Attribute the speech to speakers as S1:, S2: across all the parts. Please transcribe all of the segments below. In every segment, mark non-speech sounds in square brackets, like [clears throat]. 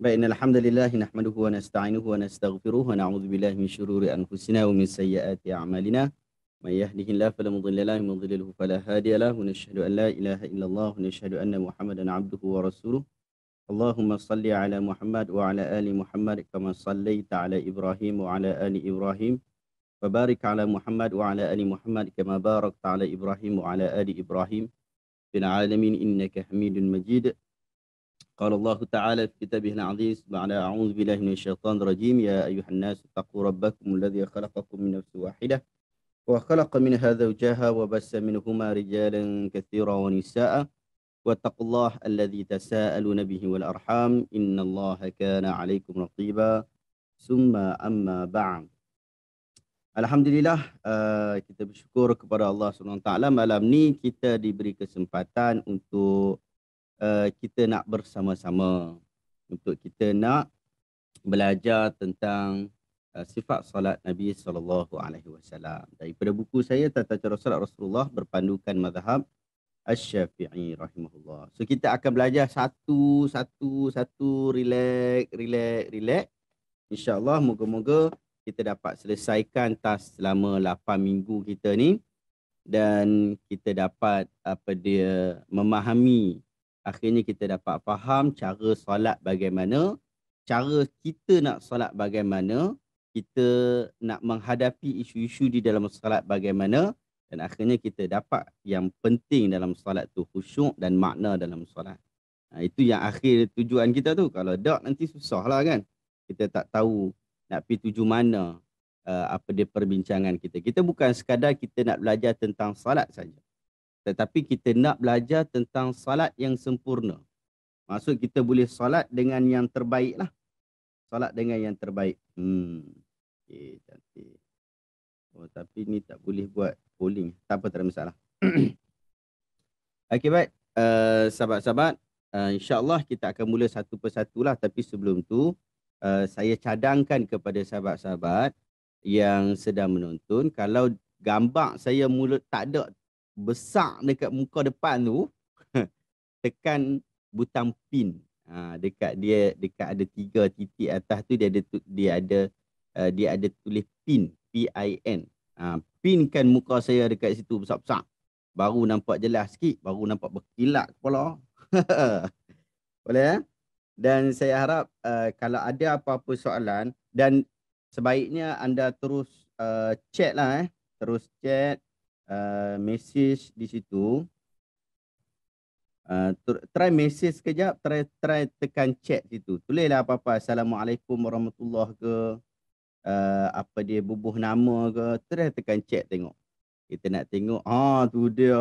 S1: بأن الحمد لله نحمده ونستعينه ونستغفره ونعوذ بالله من شرور أنفسنا ومن سيئات أعمالنا من يهده الله فلا مضل له ومن يضلله فلا هادي له ونشهد أن لا إله إلا الله ونشهد أن محمدا عبده ورسوله اللهم صل على محمد وعلى آل محمد كما صليت على إبراهيم وعلى آل إبراهيم وبارك على محمد وعلى آل محمد كما باركت على إبراهيم وعلى آل إبراهيم في العالمين إنك حميد مجيد قال الله تعالى في كتابه العزيز بعد أعوذ بالله من الشيطان الرجيم يا أيها الناس اتقوا ربكم الذي خلقكم من نفس واحدة وخلق منها زوجها وبس منهما رجالا كثيرا ونساء واتقوا الله الذي تساءلون به والأرحام إن الله كان عليكم رقيبا ثم أما بعد Alhamdulillah kita bersyukur kepada Allah Subhanahu Wa Taala malam ni kita diberi kesempatan untuk Eh, kita nak bersama-sama untuk kita nak belajar tentang uh, sifat solat Nabi sallallahu alaihi wasallam daripada buku saya tata cara solat Rasulullah berpandukan mazhab Asy-Syafi'i rahimahullah. So kita akan belajar satu satu satu relax relax relax. Insya-Allah moga-moga kita dapat selesaikan task selama 8 minggu kita ni dan kita dapat apa dia memahami akhirnya kita dapat faham cara solat bagaimana, cara kita nak solat bagaimana, kita nak menghadapi isu-isu di dalam solat bagaimana dan akhirnya kita dapat yang penting dalam solat tu khusyuk dan makna dalam solat. Ha, itu yang akhir tujuan kita tu. Kalau tak nanti susah lah kan. Kita tak tahu nak pergi tuju mana uh, apa dia perbincangan kita. Kita bukan sekadar kita nak belajar tentang solat saja. Tetapi kita nak belajar tentang salat yang sempurna. Maksud kita boleh salat dengan yang terbaik lah. Salat dengan yang terbaik. Hmm. Okay, cantik. Oh, tapi ni tak boleh buat polling. Tak apa, tak ada masalah. [clears throat] okay, baik. Eh, sahabat-sahabat, uh, insyaAllah kita akan mula satu persatu lah. Tapi sebelum tu, uh, saya cadangkan kepada sahabat-sahabat yang sedang menonton. Kalau gambar saya mulut tak ada besar dekat muka depan tu [laughs] tekan butang pin ha, dekat dia dekat ada tiga titik atas tu dia ada dia ada uh, dia ada tulis pin p i n ha, pinkan muka saya dekat situ besar-besar baru nampak jelas sikit baru nampak berkilat kepala [laughs] boleh eh? dan saya harap uh, kalau ada apa-apa soalan dan sebaiknya anda terus uh, chat lah eh terus chat uh, message di situ. Uh, try message sekejap, try try tekan chat situ. Tulislah apa-apa assalamualaikum warahmatullahi ke uh, apa dia bubuh nama ke, try tekan chat tengok. Kita nak tengok. Ha tu dia.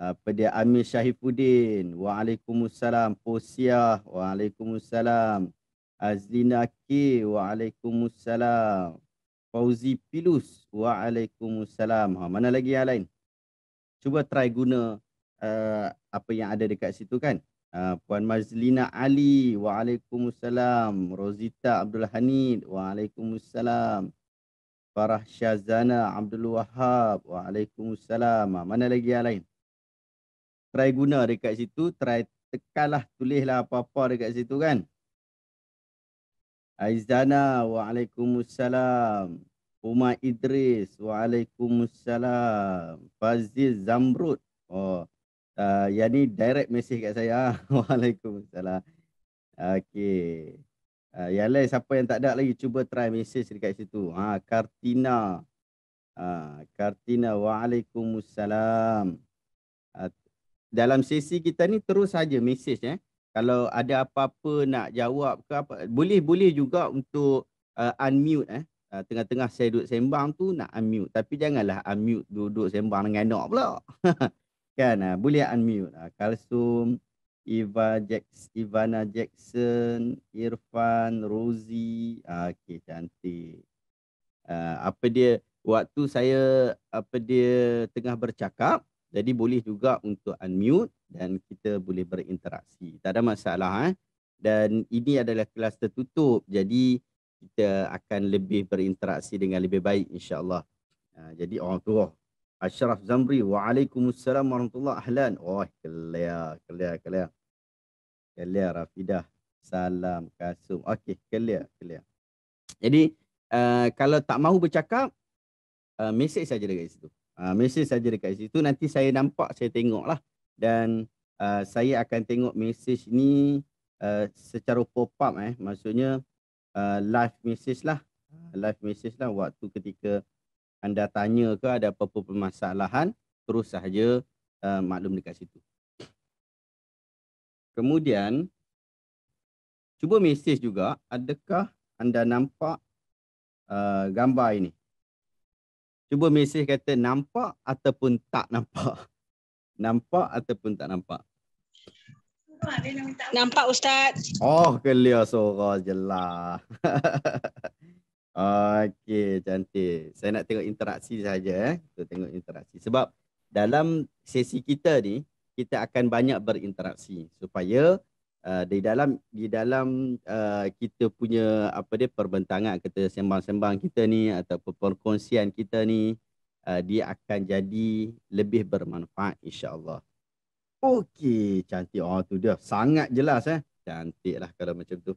S1: Apa dia Amir Syahifuddin. Waalaikumsalam. Posiah. Waalaikumsalam. Azlina K. Waalaikumsalam. Fauzi Pilus. Waalaikumsalam. Ha, mana lagi yang lain? Cuba try guna uh, apa yang ada dekat situ kan. Uh, Puan Mazlina Ali. Waalaikumsalam. Rozita Abdul Hanid. Waalaikumsalam. Farah Syazana Abdul Wahab. Waalaikumsalam. Ha, mana lagi yang lain? Try guna dekat situ. Try tekanlah tulislah apa-apa dekat situ kan. Aizana, waalaikumsalam. Uma Idris, waalaikumsalam. Fazil Zamrud. Oh, uh, yang ni direct message kat saya. Ah, [laughs] waalaikumsalam. Okay. Uh, yang lain siapa yang tak ada lagi cuba try message dekat situ. Ha, Kartina. Ha, Kartina, waalaikumsalam. Uh, dalam sesi kita ni terus saja message eh kalau ada apa-apa nak jawab ke apa boleh boleh juga untuk uh, unmute eh uh, tengah-tengah uh, saya duduk sembang tu nak unmute tapi janganlah unmute duduk sembang dengan nak pula [laughs] kan uh, boleh unmute uh, Kalsum Eva Jackson, Ivana Jackson, Irfan, Rosie. Ah, Okey, cantik. Uh, apa dia, waktu saya apa dia tengah bercakap, jadi boleh juga untuk unmute dan kita boleh berinteraksi. Tak ada masalah. Eh? Dan ini adalah kelas tertutup. Jadi kita akan lebih berinteraksi dengan lebih baik insyaAllah. Ha, jadi orang tua. Oh, Ashraf Zamri. Waalaikumsalam warahmatullahi wabarakatuh. Wah, oh, kelia, kelia, kelia. Kelia, Rafidah. Salam, Kasum. Okey, kelia, kelia. Jadi, uh, kalau tak mahu bercakap, uh, mesej saja dekat situ. Uh, mesej saja dekat situ. Nanti saya nampak, saya tengoklah dan uh, saya akan tengok mesej ni uh, secara pop up eh maksudnya uh, live message lah live message lah waktu ketika anda tanya ke ada apa-apa permasalahan terus saja uh, maklum dekat situ kemudian cuba message juga adakah anda nampak uh, gambar ini cuba message kata nampak ataupun tak nampak [laughs] Nampak ataupun tak nampak? Nampak Ustaz. Oh, kelihatan suara je lah. [laughs] Okey, cantik. Saya nak tengok interaksi saja eh. Kita tengok interaksi. Sebab dalam sesi kita ni, kita akan banyak berinteraksi supaya uh, di dalam di dalam uh, kita punya apa dia perbentangan kita sembang-sembang kita ni ataupun perkongsian kita ni uh, dia akan jadi lebih bermanfaat insyaallah. Okey, cantik oh tu dia. Sangat jelas eh. Cantiklah kalau macam tu.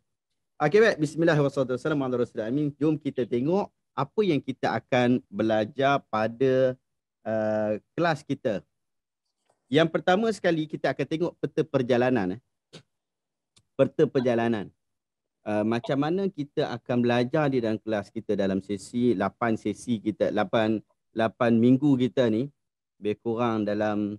S1: Okey baik, bismillahirrahmanirrahim. Jom kita tengok apa yang kita akan belajar pada uh, kelas kita. Yang pertama sekali kita akan tengok peta perjalanan eh. Peta perjalanan. Uh, macam mana kita akan belajar di dalam kelas kita dalam sesi 8 sesi kita 8 8 minggu kita ni lebih kurang dalam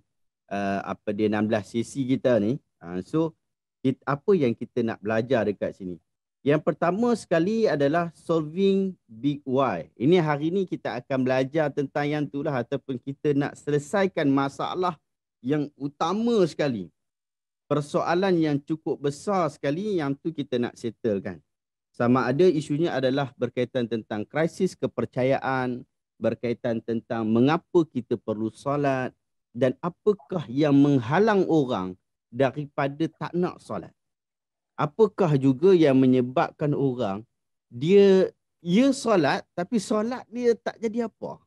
S1: uh, apa dia 16 sesi kita ni uh, so kita, apa yang kita nak belajar dekat sini yang pertama sekali adalah solving big why ini hari ni kita akan belajar tentang yang itulah ataupun kita nak selesaikan masalah yang utama sekali persoalan yang cukup besar sekali yang tu kita nak settlekan sama ada isunya adalah berkaitan tentang krisis kepercayaan, berkaitan tentang mengapa kita perlu solat dan apakah yang menghalang orang daripada tak nak solat. Apakah juga yang menyebabkan orang dia ia ya solat tapi solat dia tak jadi apa.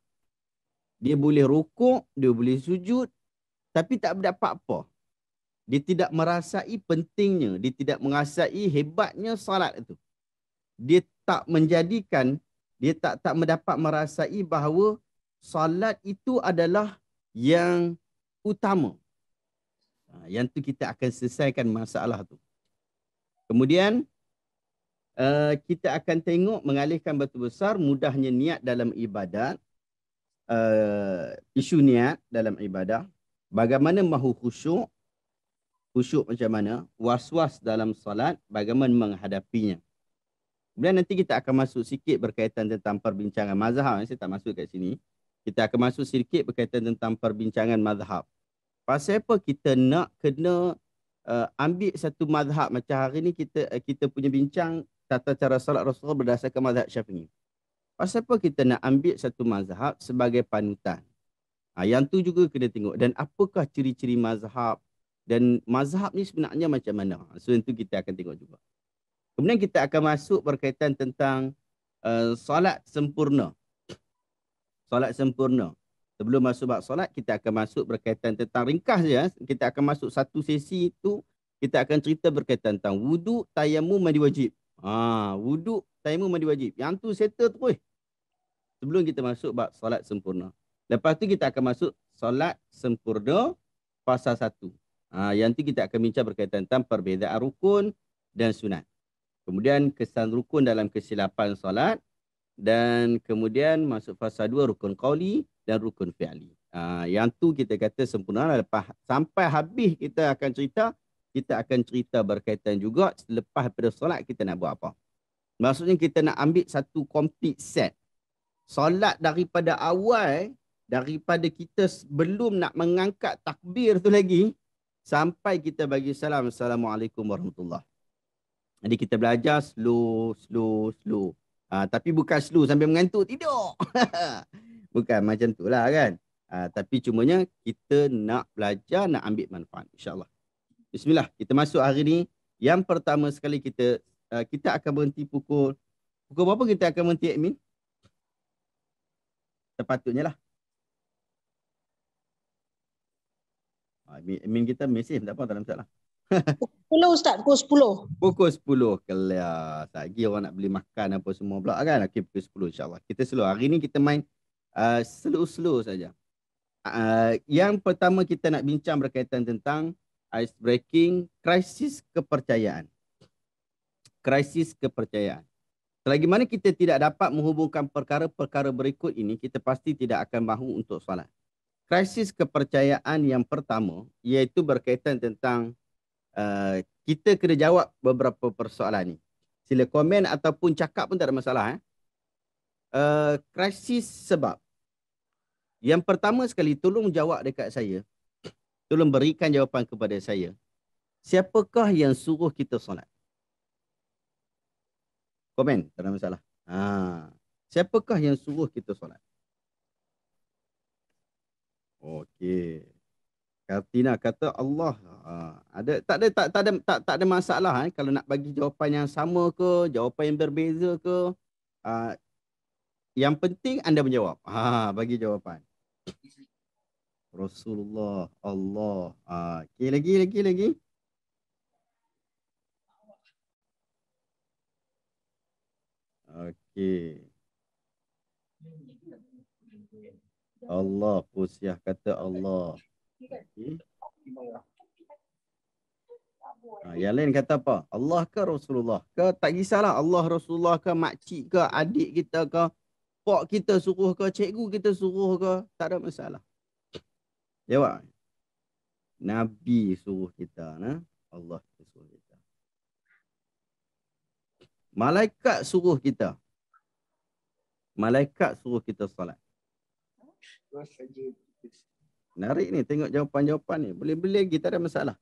S1: Dia boleh rukuk, dia boleh sujud tapi tak dapat apa. Dia tidak merasai pentingnya, dia tidak merasai hebatnya solat itu. Dia tak menjadikan dia tak tak mendapat merasai bahawa solat itu adalah yang utama. Ha, yang tu kita akan selesaikan masalah tu. Kemudian uh, kita akan tengok mengalihkan batu besar mudahnya niat dalam ibadat. Uh, isu niat dalam ibadah. Bagaimana mahu khusyuk. Khusyuk macam mana. Was-was dalam solat. Bagaimana menghadapinya. Kemudian nanti kita akan masuk sikit berkaitan tentang perbincangan mazhab. Eh, saya tak masuk kat sini. Kita akan masuk sikit berkaitan tentang perbincangan mazhab. Pasal apa kita nak kena uh, ambil satu mazhab. Macam hari ni kita uh, kita punya bincang tata cara salat Rasulullah berdasarkan mazhab syafi'i. Pasal apa kita nak ambil satu mazhab sebagai panutan. Ha, yang tu juga kena tengok. Dan apakah ciri-ciri mazhab. Dan mazhab ni sebenarnya macam mana. Ha, so itu kita akan tengok juga. Kemudian kita akan masuk berkaitan tentang uh, solat sempurna. Solat sempurna. Sebelum masuk bab solat, kita akan masuk berkaitan tentang ringkas saja. Eh. Kita akan masuk satu sesi itu. Kita akan cerita berkaitan tentang wudu tayamu, mandi wajib. Ha, wudu tayamu, mandi wajib. Yang tu settle tu. Eh. Sebelum kita masuk bab solat sempurna. Lepas tu kita akan masuk solat sempurna pasal satu. Ha, yang tu kita akan bincang berkaitan tentang perbezaan rukun dan sunat. Kemudian kesan rukun dalam kesilapan solat dan kemudian masuk fasa dua rukun qawli dan rukun fi'li. Ha, yang tu kita kata sempurna lah. lepas sampai habis kita akan cerita kita akan cerita berkaitan juga selepas pada solat kita nak buat apa. Maksudnya kita nak ambil satu complete set. Solat daripada awal daripada kita belum nak mengangkat takbir tu lagi sampai kita bagi salam assalamualaikum warahmatullahi jadi kita belajar slow, slow, slow. Uh, tapi bukan slow sampai mengantuk. tidak. [laughs] bukan macam tu lah kan. Uh, tapi cumanya kita nak belajar, nak ambil manfaat. InsyaAllah. Bismillah. Kita masuk hari ni. Yang pertama sekali kita uh, kita akan berhenti pukul. Pukul berapa kita akan berhenti admin? Sepatutnya lah. Admin, admin kita mesej tak apa, tak ada masalah. Pukul 10 Ustaz, pukul 10. Pukul 10 kelah. Tak lagi orang nak beli makan apa semua pula kan. Okey, pukul 10 insyaAllah. Kita slow. Hari ni kita main uh, slow-slow saja. Uh, yang pertama kita nak bincang berkaitan tentang ice breaking, krisis kepercayaan. Krisis kepercayaan. Selagi mana kita tidak dapat menghubungkan perkara-perkara berikut ini, kita pasti tidak akan mahu untuk solat. Krisis kepercayaan yang pertama iaitu berkaitan tentang uh, kita kena jawab beberapa persoalan ni. Sila komen ataupun cakap pun tak ada masalah. Eh? Uh, krisis sebab. Yang pertama sekali, tolong jawab dekat saya. Tolong berikan jawapan kepada saya. Siapakah yang suruh kita solat? Komen, tak ada masalah. Ha. Siapakah yang suruh kita solat? Okey. Kartina kata Allah lah. ha, ada tak ada tak tak ada tak tak ada masalah eh kalau nak bagi jawapan yang sama ke jawapan yang berbeza ke ha, yang penting anda menjawab ha bagi jawapan Rasulullah Allah ha, okay, lagi lagi lagi okey Allah Fusiah kata Allah Hmm. Ha, yang lain kata apa? Allah ke Rasulullah ke? Tak kisahlah Allah Rasulullah ke makcik ke adik kita ke pak kita suruh ke cikgu kita suruh ke tak ada masalah. Jawab. Nabi suruh kita na Allah suruh kita. Malaikat suruh kita. Malaikat suruh kita salat. Menarik ni tengok jawapan-jawapan ni. Boleh-boleh kita ada masalah.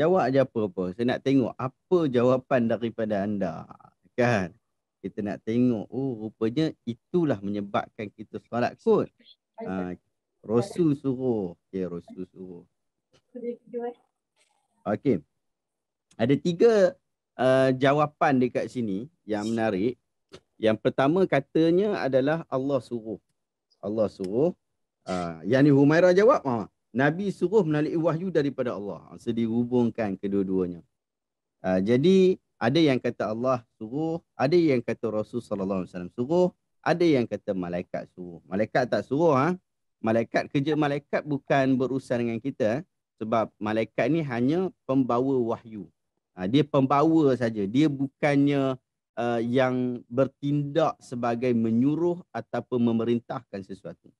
S1: Jawab je apa-apa. Saya nak tengok apa jawapan daripada anda. Kan? Kita nak tengok. Oh, rupanya itulah menyebabkan kita solat kot. Ha, Rasul suruh. Okay, ya, Rasul suruh. Okay. Ada tiga uh, jawapan dekat sini yang menarik. Yang pertama katanya adalah Allah suruh. Allah suruh. Uh, ah, yang ni Humaira jawab, ha, Nabi suruh melalui wahyu daripada Allah. Ah, so dihubungkan kedua-duanya. Uh, jadi ada yang kata Allah suruh, ada yang kata Rasulullah SAW suruh, ada yang kata malaikat suruh. Malaikat tak suruh. Ha? Malaikat kerja malaikat bukan berurusan dengan kita. Sebab malaikat ni hanya pembawa wahyu. Ha, dia pembawa saja. Dia bukannya uh, yang bertindak sebagai menyuruh ataupun memerintahkan sesuatu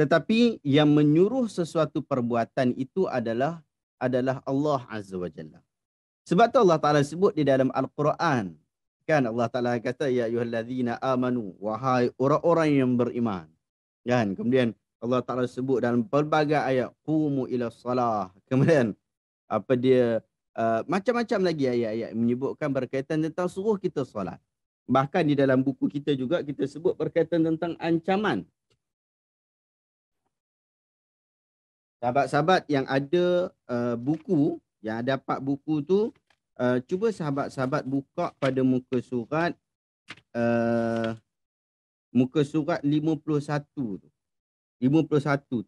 S1: tetapi yang menyuruh sesuatu perbuatan itu adalah adalah Allah Azza wa Jalla. Sebab tu Allah Taala sebut di dalam Al-Quran kan Allah Taala kata ya ayyuhallazina amanu wahai orang-orang yang beriman. Kan kemudian Allah Taala sebut dalam pelbagai ayat qumu ila salah. Kemudian apa dia uh, macam-macam lagi ayat-ayat menyebutkan berkaitan tentang suruh kita solat. Bahkan di dalam buku kita juga kita sebut berkaitan tentang ancaman sahabat-sahabat yang ada uh, buku yang ada dapat buku tu uh, cuba sahabat-sahabat buka pada muka surat uh, muka surat 51 51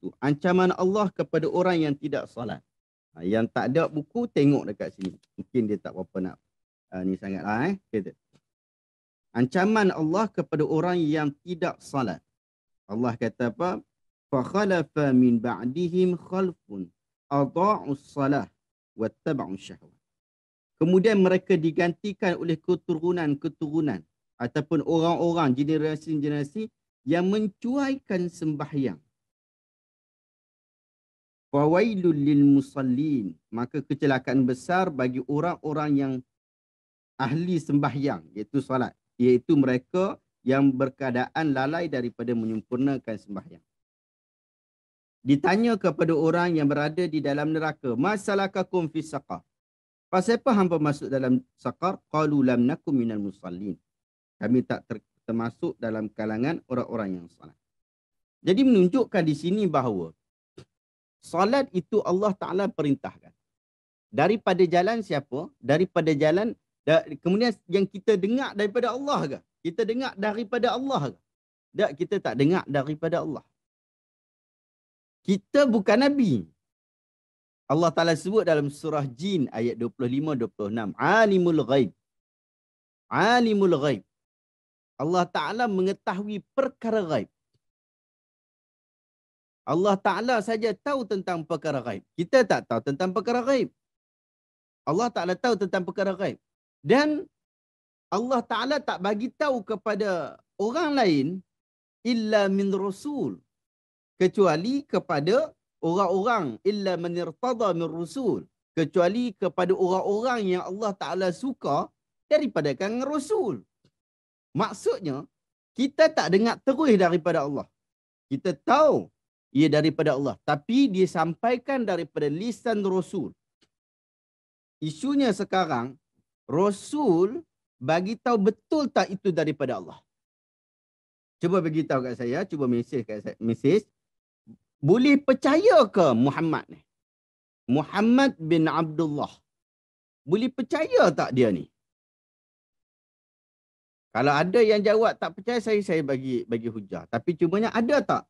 S1: tu ancaman Allah kepada orang yang tidak salat. Ha, yang tak ada buku tengok dekat sini mungkin dia tak apa nak uh, ni sangatlah eh kata ancaman Allah kepada orang yang tidak salat. Allah kata apa فخلف من بعدهم خلف أضاعوا الصلاة واتبعوا الشهوة Kemudian mereka digantikan oleh keturunan-keturunan ataupun orang-orang generasi-generasi yang mencuaikan sembahyang. Fawailul lil musallin. Maka kecelakaan besar bagi orang-orang yang ahli sembahyang iaitu salat. Iaitu mereka yang berkadaan lalai daripada menyempurnakan sembahyang ditanya kepada orang yang berada di dalam neraka masalakakum fi saqar pasal apa hangpa masuk dalam saqar qalu lam nakum minal musallin kami tak ter- termasuk dalam kalangan orang-orang yang salat jadi menunjukkan di sini bahawa salat itu Allah Taala perintahkan daripada jalan siapa daripada jalan da- kemudian yang kita dengar daripada Allah ke kita dengar daripada Allah ke tak kita tak dengar daripada Allah kita bukan nabi Allah Taala sebut dalam surah jin ayat 25 26 alimul ghaib alimul ghaib Allah Taala mengetahui perkara ghaib Allah Taala saja tahu tentang perkara ghaib kita tak tahu tentang perkara ghaib Allah Taala tahu tentang perkara ghaib dan Allah Taala tak bagi tahu kepada orang lain illa min rasul kecuali kepada orang-orang illa man irtada min rusul kecuali kepada orang-orang yang Allah Taala suka daripada kan rasul maksudnya kita tak dengar terus daripada Allah kita tahu ia daripada Allah tapi dia sampaikan daripada lisan rasul isunya sekarang rasul bagi tahu betul tak itu daripada Allah cuba bagi tahu kat saya cuba mesej kat saya mesej boleh percaya ke Muhammad ni? Muhammad bin Abdullah. Boleh percaya tak dia ni? Kalau ada yang jawab tak percaya saya saya bagi bagi hujah. Tapi cumanya ada tak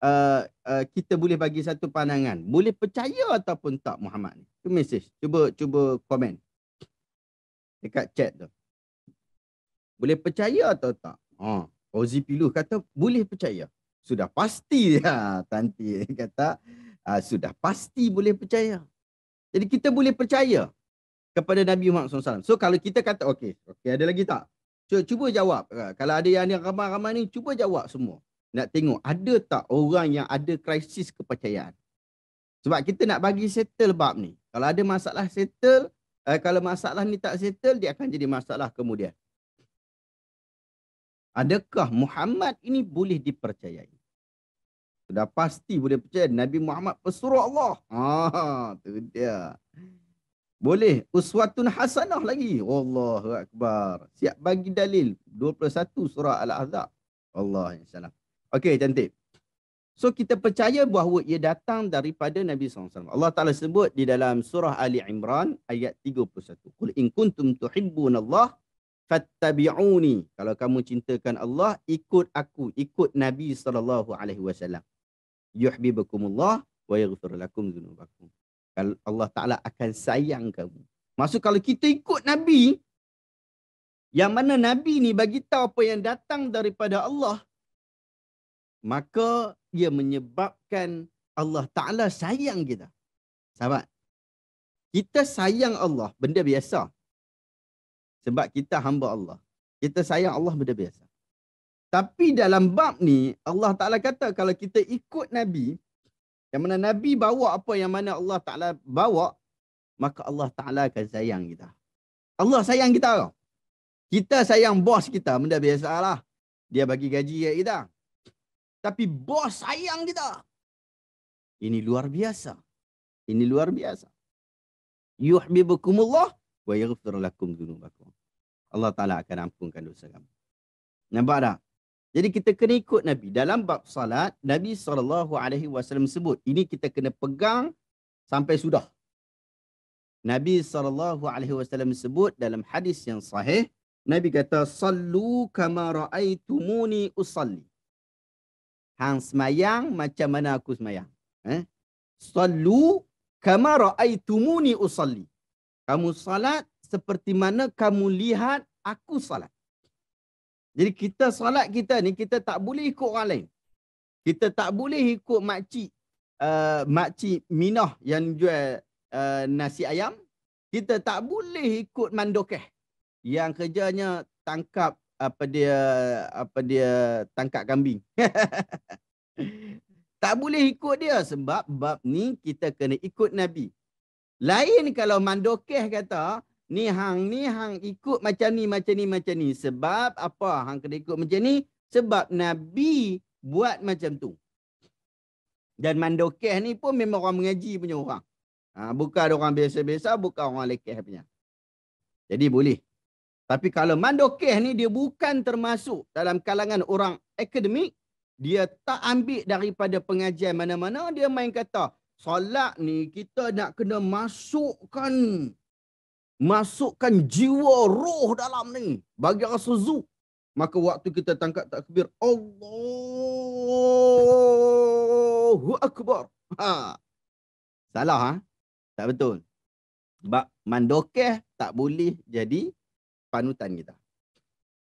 S1: uh, uh, kita boleh bagi satu pandangan. Boleh percaya ataupun tak Muhammad ni? Tu mesej. Cuba cuba komen dekat chat tu. Boleh percaya atau tak? Ha, Ozi Pilu kata boleh percaya sudah pasti ya [laughs] Tanti [laughs] kata uh, sudah pasti boleh percaya. Jadi kita boleh percaya kepada Nabi Muhammad Sallallahu Alaihi Wasallam. So kalau kita kata okey, okey ada lagi tak? So, cuba jawab. Uh, kalau ada yang ramai-ramai ni cuba jawab semua. Nak tengok ada tak orang yang ada krisis kepercayaan. Sebab kita nak bagi settle bab ni. Kalau ada masalah settle, uh, kalau masalah ni tak settle dia akan jadi masalah kemudian. Adakah Muhammad ini boleh dipercayai? Sudah pasti boleh percaya Nabi Muhammad pesuruh Allah. Ha, tu dia. Boleh uswatun hasanah lagi. Allahu akbar. Siap bagi dalil 21 surah Al-Ahzab. Allah insyaallah. Okey cantik. So kita percaya bahawa ia datang daripada Nabi SAW. Allah Ta'ala sebut di dalam surah Ali Imran ayat 31. Qul in kuntum tuhibbun Allah fattabi'uni. Kalau kamu cintakan Allah, ikut aku, ikut Nabi SAW yuhibbukumullah wa yaghfir lakum dzunubakum. Allah Taala akan sayang kamu. Maksud kalau kita ikut nabi yang mana nabi ni bagi tahu apa yang datang daripada Allah maka ia menyebabkan Allah Taala sayang kita. Sahabat, kita sayang Allah benda biasa. Sebab kita hamba Allah. Kita sayang Allah benda biasa. Tapi dalam bab ni Allah Taala kata kalau kita ikut nabi yang mana nabi bawa apa yang mana Allah Taala bawa maka Allah Taala akan sayang kita. Allah sayang kita tau. Kita sayang bos kita benda biasalah. Dia bagi gaji ya kita. Tapi bos sayang kita. Ini luar biasa. Ini luar biasa. Yuhibbukumullah wa yaghfir lakum dzunubakum. Allah Taala akan ampunkan dosa kamu. Nampak tak? Jadi kita kena ikut Nabi. Dalam bab salat, Nabi SAW sebut. Ini kita kena pegang sampai sudah. Nabi SAW sebut dalam hadis yang sahih. Nabi kata, Sallu kama ra'aitumuni usalli. Hang semayang macam mana aku semayang. Eh? Sallu kama ra'aitumuni usalli. Kamu salat seperti mana kamu lihat aku salat. Jadi kita solat kita ni kita tak boleh ikut orang lain. Kita tak boleh ikut makcik uh, makcik Minah yang jual uh, nasi ayam. Kita tak boleh ikut mandokeh yang kerjanya tangkap apa dia apa dia tangkap kambing. [laughs] tak boleh ikut dia sebab bab ni kita kena ikut Nabi. Lain kalau mandokeh kata Ni hang ni hang ikut macam ni macam ni macam ni. Sebab apa hang kena ikut macam ni? Sebab Nabi buat macam tu. Dan mandokeh ni pun memang orang mengaji punya orang. Ha, bukan orang biasa-biasa, bukan orang lekeh punya. Jadi boleh. Tapi kalau mandokeh ni dia bukan termasuk dalam kalangan orang akademik. Dia tak ambil daripada pengajian mana-mana. Dia main kata, solat ni kita nak kena masukkan masukkan jiwa roh dalam ni bagi asuzu maka waktu kita tangkap takbir Allahu akbar ha salah ha tak betul bab mandokeh tak boleh jadi panutan kita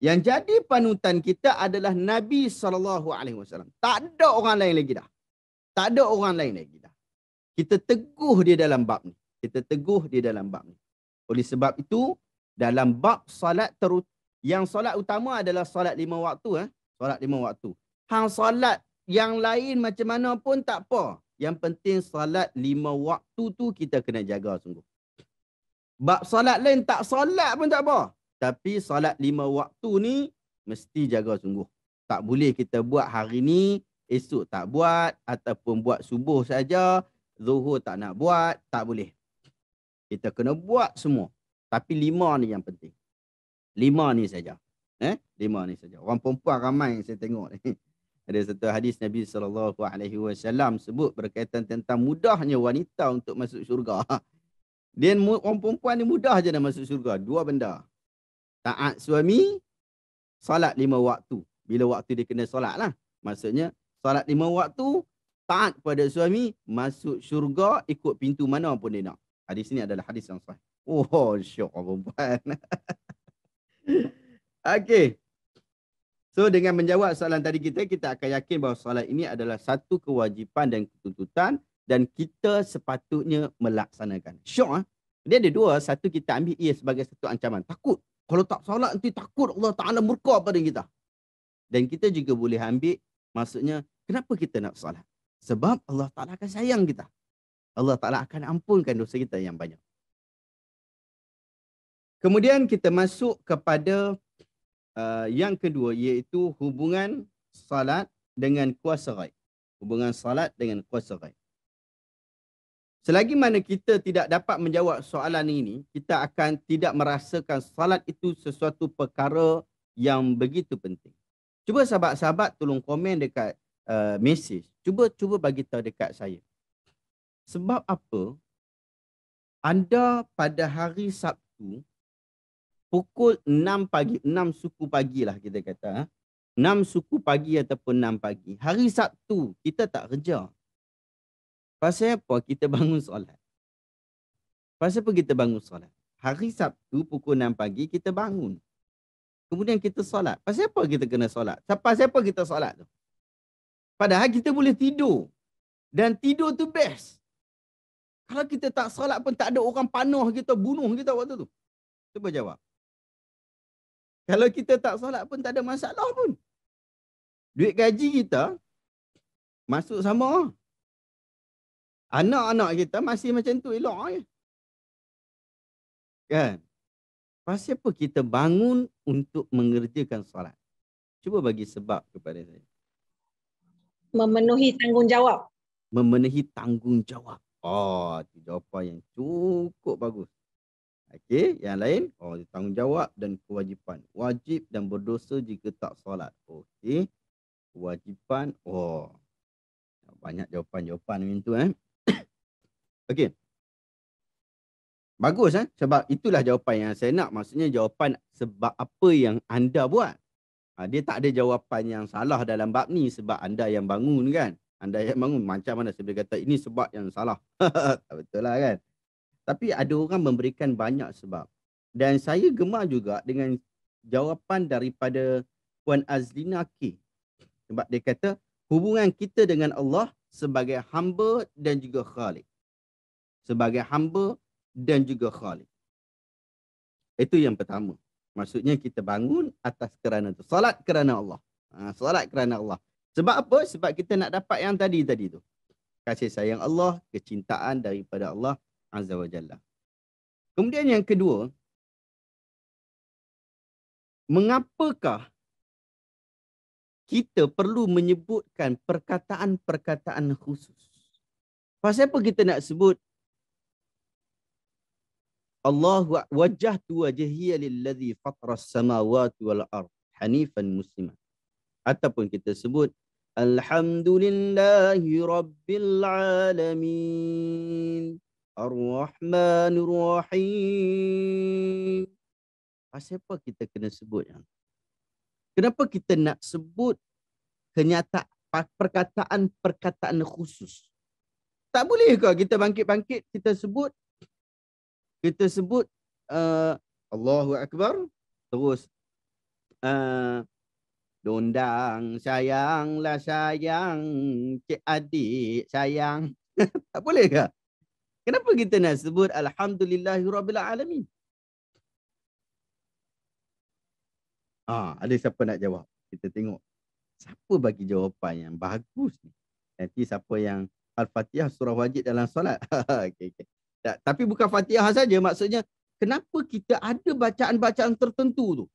S1: yang jadi panutan kita adalah Nabi sallallahu alaihi wasallam tak ada orang lain lagi dah tak ada orang lain lagi dah kita teguh dia dalam bab ni kita teguh dia dalam bab ni oleh sebab itu, dalam bab solat terut yang solat utama adalah solat lima waktu. Eh? Solat lima waktu. Hang solat yang lain macam mana pun tak apa. Yang penting solat lima waktu tu kita kena jaga sungguh. Bab solat lain tak solat pun tak apa. Tapi solat lima waktu ni mesti jaga sungguh. Tak boleh kita buat hari ni, esok tak buat ataupun buat subuh saja, zuhur tak nak buat, tak boleh. Kita kena buat semua. Tapi lima ni yang penting. Lima ni saja. Eh, lima ni saja. Orang perempuan ramai yang saya tengok ni. [laughs] Ada satu hadis Nabi sallallahu alaihi wasallam sebut berkaitan tentang mudahnya wanita untuk masuk syurga. [laughs] Dan orang perempuan ni mudah je nak masuk syurga. Dua benda. Taat suami, salat lima waktu. Bila waktu dia kena salat lah. Maksudnya, salat lima waktu, taat pada suami, masuk syurga ikut pintu mana pun dia nak. Hadis ini adalah hadis yang sahih. Oh, syok perempuan. [laughs] Okey. So dengan menjawab soalan tadi kita, kita akan yakin bahawa solat ini adalah satu kewajipan dan ketuntutan dan kita sepatutnya melaksanakan. Syok ah. Dia ada dua. Satu kita ambil ia sebagai satu ancaman. Takut. Kalau tak solat nanti takut Allah Ta'ala murka pada kita. Dan kita juga boleh ambil maksudnya kenapa kita nak solat? Sebab Allah Ta'ala akan sayang kita. Allah Ta'ala akan ampunkan dosa kita yang banyak. Kemudian kita masuk kepada uh, yang kedua iaitu hubungan salat dengan kuasa ghaib. Hubungan salat dengan kuasa ghaib. Selagi mana kita tidak dapat menjawab soalan ini, kita akan tidak merasakan salat itu sesuatu perkara yang begitu penting. Cuba sahabat-sahabat tolong komen dekat uh, message. Cuba cuba bagi tahu dekat saya. Sebab apa? Anda pada hari Sabtu, pukul 6 pagi, 6 suku pagi lah kita kata. 6 ha? suku pagi ataupun 6 pagi. Hari Sabtu, kita tak kerja. Pasal apa kita bangun solat? Pasal apa kita bangun solat? Hari Sabtu, pukul 6 pagi, kita bangun. Kemudian kita solat. Pasal apa kita kena solat? Pasal siapa kita solat tu? Padahal kita boleh tidur. Dan tidur tu best. Kalau kita tak salat pun tak ada orang panah kita, bunuh kita waktu tu. Cuba jawab. Kalau kita tak salat pun tak ada masalah pun. Duit gaji kita masuk sama. Anak-anak kita masih macam tu elok je. Kan? Pasal apa kita bangun untuk mengerjakan salat. Cuba bagi sebab kepada saya. Memenuhi tanggungjawab. Memenuhi tanggungjawab. Oh, itu jawapan yang cukup bagus. Okay, yang lain. Oh, tanggungjawab dan kewajipan. Wajib dan berdosa jika tak solat. Okey. Kewajipan. Oh. Banyak jawapan-jawapan macam tu eh. [coughs] Okey. Bagus eh. Sebab itulah jawapan yang saya nak. Maksudnya jawapan sebab apa yang anda buat. Ah, dia tak ada jawapan yang salah dalam bab ni sebab anda yang bangun kan anda yang bangun macam mana saya kata ini sebab yang salah. [laughs] tak betul lah kan. Tapi ada orang memberikan banyak sebab. Dan saya gemar juga dengan jawapan daripada Puan Azlina K. Sebab dia kata hubungan kita dengan Allah sebagai hamba dan juga khalik. Sebagai hamba dan juga khalik. Itu yang pertama. Maksudnya kita bangun atas kerana itu. Salat kerana Allah. Ha, salat kerana Allah. Sebab apa? Sebab kita nak dapat yang tadi tadi tu. Kasih sayang Allah, kecintaan daripada Allah Azza wa Jalla. Kemudian yang kedua, mengapakah kita perlu menyebutkan perkataan-perkataan khusus? Pasal apa kita nak sebut Allah wajah tu wajahiyya lillazi fatras samawati wal ard hanifan musliman ataupun kita sebut Alhamdulillahi Rabbil Alamin Ar-Rahmanir Rahim Kenapa ah, kita kena sebut? yang? Kenapa kita nak sebut kenyataan perkataan-perkataan khusus? Tak boleh ke kita bangkit-bangkit kita sebut kita sebut uh, Allahu Akbar terus uh, Dondang lah sayang cik adik sayang. [laughs] tak boleh ke? Kenapa kita nak sebut alhamdulillahirabbil alamin? Ah, ada siapa nak jawab? Kita tengok. Siapa bagi jawapan yang bagus Nanti siapa yang Al-Fatihah surah wajib dalam solat. [laughs] okay, okay. Tak, tapi bukan Fatihah saja maksudnya kenapa kita ada bacaan-bacaan tertentu tu?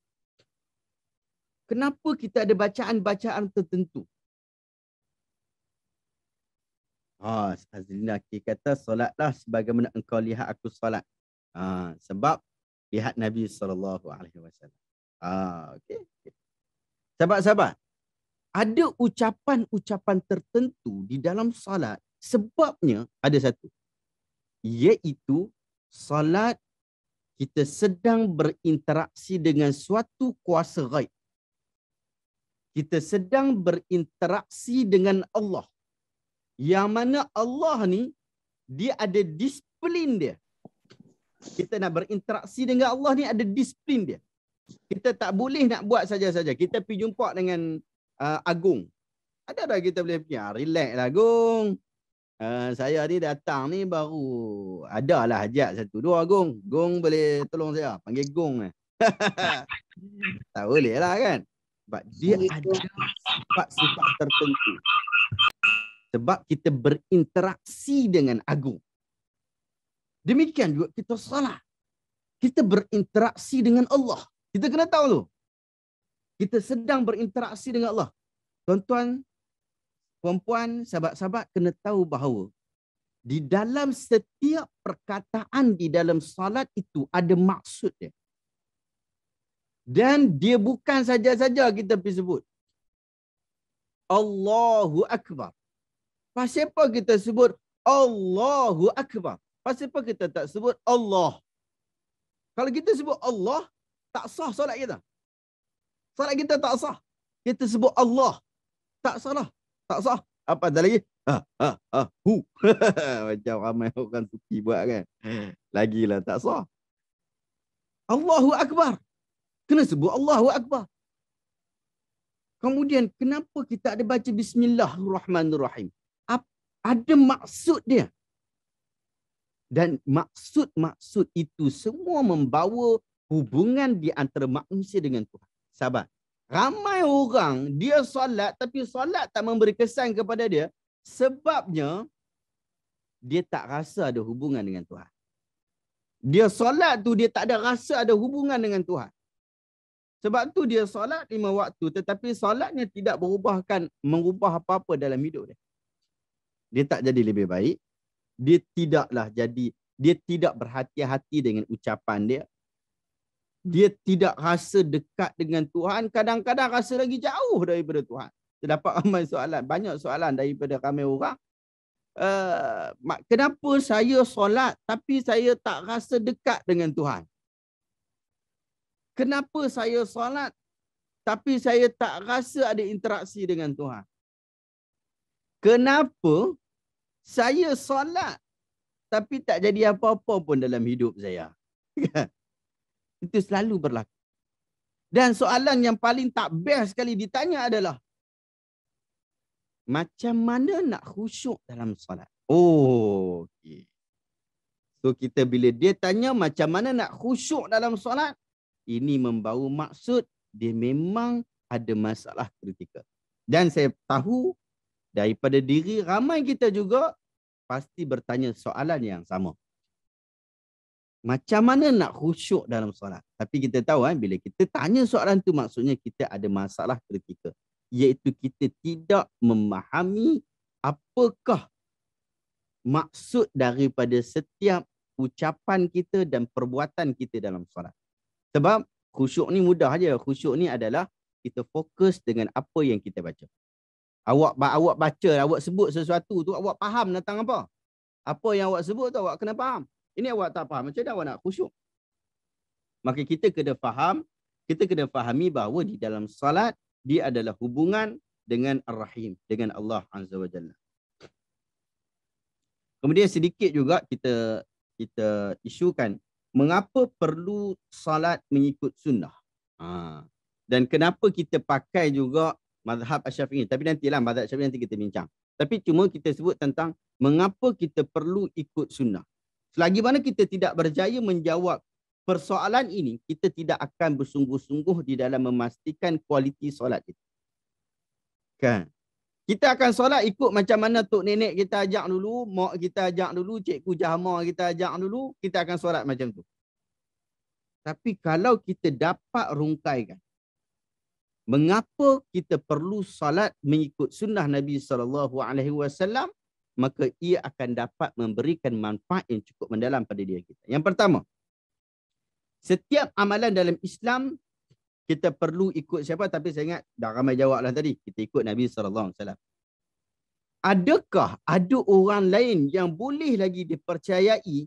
S1: kenapa kita ada bacaan-bacaan tertentu? Ha, Azlina Ki kata, solatlah sebagaimana engkau lihat aku solat. Ha, sebab lihat Nabi Sallallahu Alaihi SAW. Ha, okay. Sahabat-sahabat, ada ucapan-ucapan tertentu di dalam solat sebabnya ada satu. Iaitu solat kita sedang berinteraksi dengan suatu kuasa ghaib kita sedang berinteraksi dengan Allah. Yang mana Allah ni dia ada disiplin dia. Kita nak berinteraksi dengan Allah ni ada disiplin dia. Kita tak boleh nak buat saja-saja. Kita pergi jumpa dengan uh, Agung. Ada dah kita boleh pergi. Ah, relax lah Agung. Uh, saya ni datang ni baru ada lah hajat satu dua Agung. Agung boleh tolong saya. Panggil Agung. Lah. [laughs] tak boleh lah kan sebab dia ada sifat-sifat tertentu. Sebab kita berinteraksi dengan agung. Demikian juga kita salah. Kita berinteraksi dengan Allah. Kita kena tahu tu. Kita sedang berinteraksi dengan Allah. Tuan-tuan, perempuan, sahabat-sahabat kena tahu bahawa di dalam setiap perkataan di dalam salat itu ada maksud dia. Dan dia bukan saja-saja kita pergi sebut. Allahu Akbar. Pasti apa kita sebut Allahu Akbar? Pasti apa kita tak sebut Allah? Kalau kita sebut Allah, tak sah solat kita. Solat kita tak sah. Kita sebut Allah. Tak salah. Tak sah. Apa ada lagi? Ha, ha, ha, hu. [laughs] Macam ramai orang tu buat kan. Lagilah tak sah. Allahu Akbar kena sebut Allahu Akbar. Kemudian kenapa kita ada baca Bismillahirrahmanirrahim? Ada maksud dia. Dan maksud-maksud itu semua membawa hubungan di antara manusia dengan Tuhan. Sahabat, ramai orang dia solat tapi solat tak memberi kesan kepada dia sebabnya dia tak rasa ada hubungan dengan Tuhan. Dia solat tu dia tak ada rasa ada hubungan dengan Tuhan. Sebab tu dia solat lima waktu tetapi solatnya tidak berubahkan mengubah apa-apa dalam hidup dia. Dia tak jadi lebih baik. Dia tidaklah jadi dia tidak berhati-hati dengan ucapan dia. Dia tidak rasa dekat dengan Tuhan, kadang-kadang rasa lagi jauh daripada Tuhan. Terdapat [laughs] ramai soalan, banyak soalan daripada ramai orang. Uh, kenapa saya solat tapi saya tak rasa dekat dengan Tuhan? kenapa saya solat tapi saya tak rasa ada interaksi dengan Tuhan? Kenapa saya solat tapi tak jadi apa-apa pun dalam hidup saya? [laughs] Itu selalu berlaku. Dan soalan yang paling tak best sekali ditanya adalah macam mana nak khusyuk dalam solat? Oh, okey. So kita bila dia tanya macam mana nak khusyuk dalam solat, ini membawa maksud dia memang ada masalah kritikal. Dan saya tahu daripada diri ramai kita juga pasti bertanya soalan yang sama. Macam mana nak khusyuk dalam solat? Tapi kita tahu kan bila kita tanya soalan tu maksudnya kita ada masalah kritikal. Iaitu kita tidak memahami apakah maksud daripada setiap ucapan kita dan perbuatan kita dalam solat. Sebab khusyuk ni mudah aja. Khusyuk ni adalah kita fokus dengan apa yang kita baca. Awak awak baca, awak sebut sesuatu tu, awak faham tentang apa. Apa yang awak sebut tu, awak kena faham. Ini awak tak faham. Macam mana awak nak khusyuk? Maka kita kena faham, kita kena fahami bahawa di dalam salat, dia adalah hubungan dengan Ar-Rahim, dengan Allah Azza wa Jalla. Kemudian sedikit juga kita kita isukan mengapa perlu salat mengikut sunnah? Ha. Dan kenapa kita pakai juga mazhab Asyafi'i? Tapi nantilah mazhab Asyafi'i nanti kita bincang. Tapi cuma kita sebut tentang mengapa kita perlu ikut sunnah. Selagi mana kita tidak berjaya menjawab persoalan ini, kita tidak akan bersungguh-sungguh di dalam memastikan kualiti solat kita. Kan? kita akan solat ikut macam mana tok nenek kita ajak dulu, mak kita ajak dulu, cikgu jahma kita ajak dulu, kita akan solat macam tu. Tapi kalau kita dapat rungkaikan, mengapa kita perlu solat mengikut sunnah Nabi SAW, maka ia akan dapat memberikan manfaat yang cukup mendalam pada diri kita. Yang pertama, setiap amalan dalam Islam kita perlu ikut siapa tapi saya ingat dah ramai jawablah tadi kita ikut Nabi sallallahu alaihi wasallam adakah ada orang lain yang boleh lagi dipercayai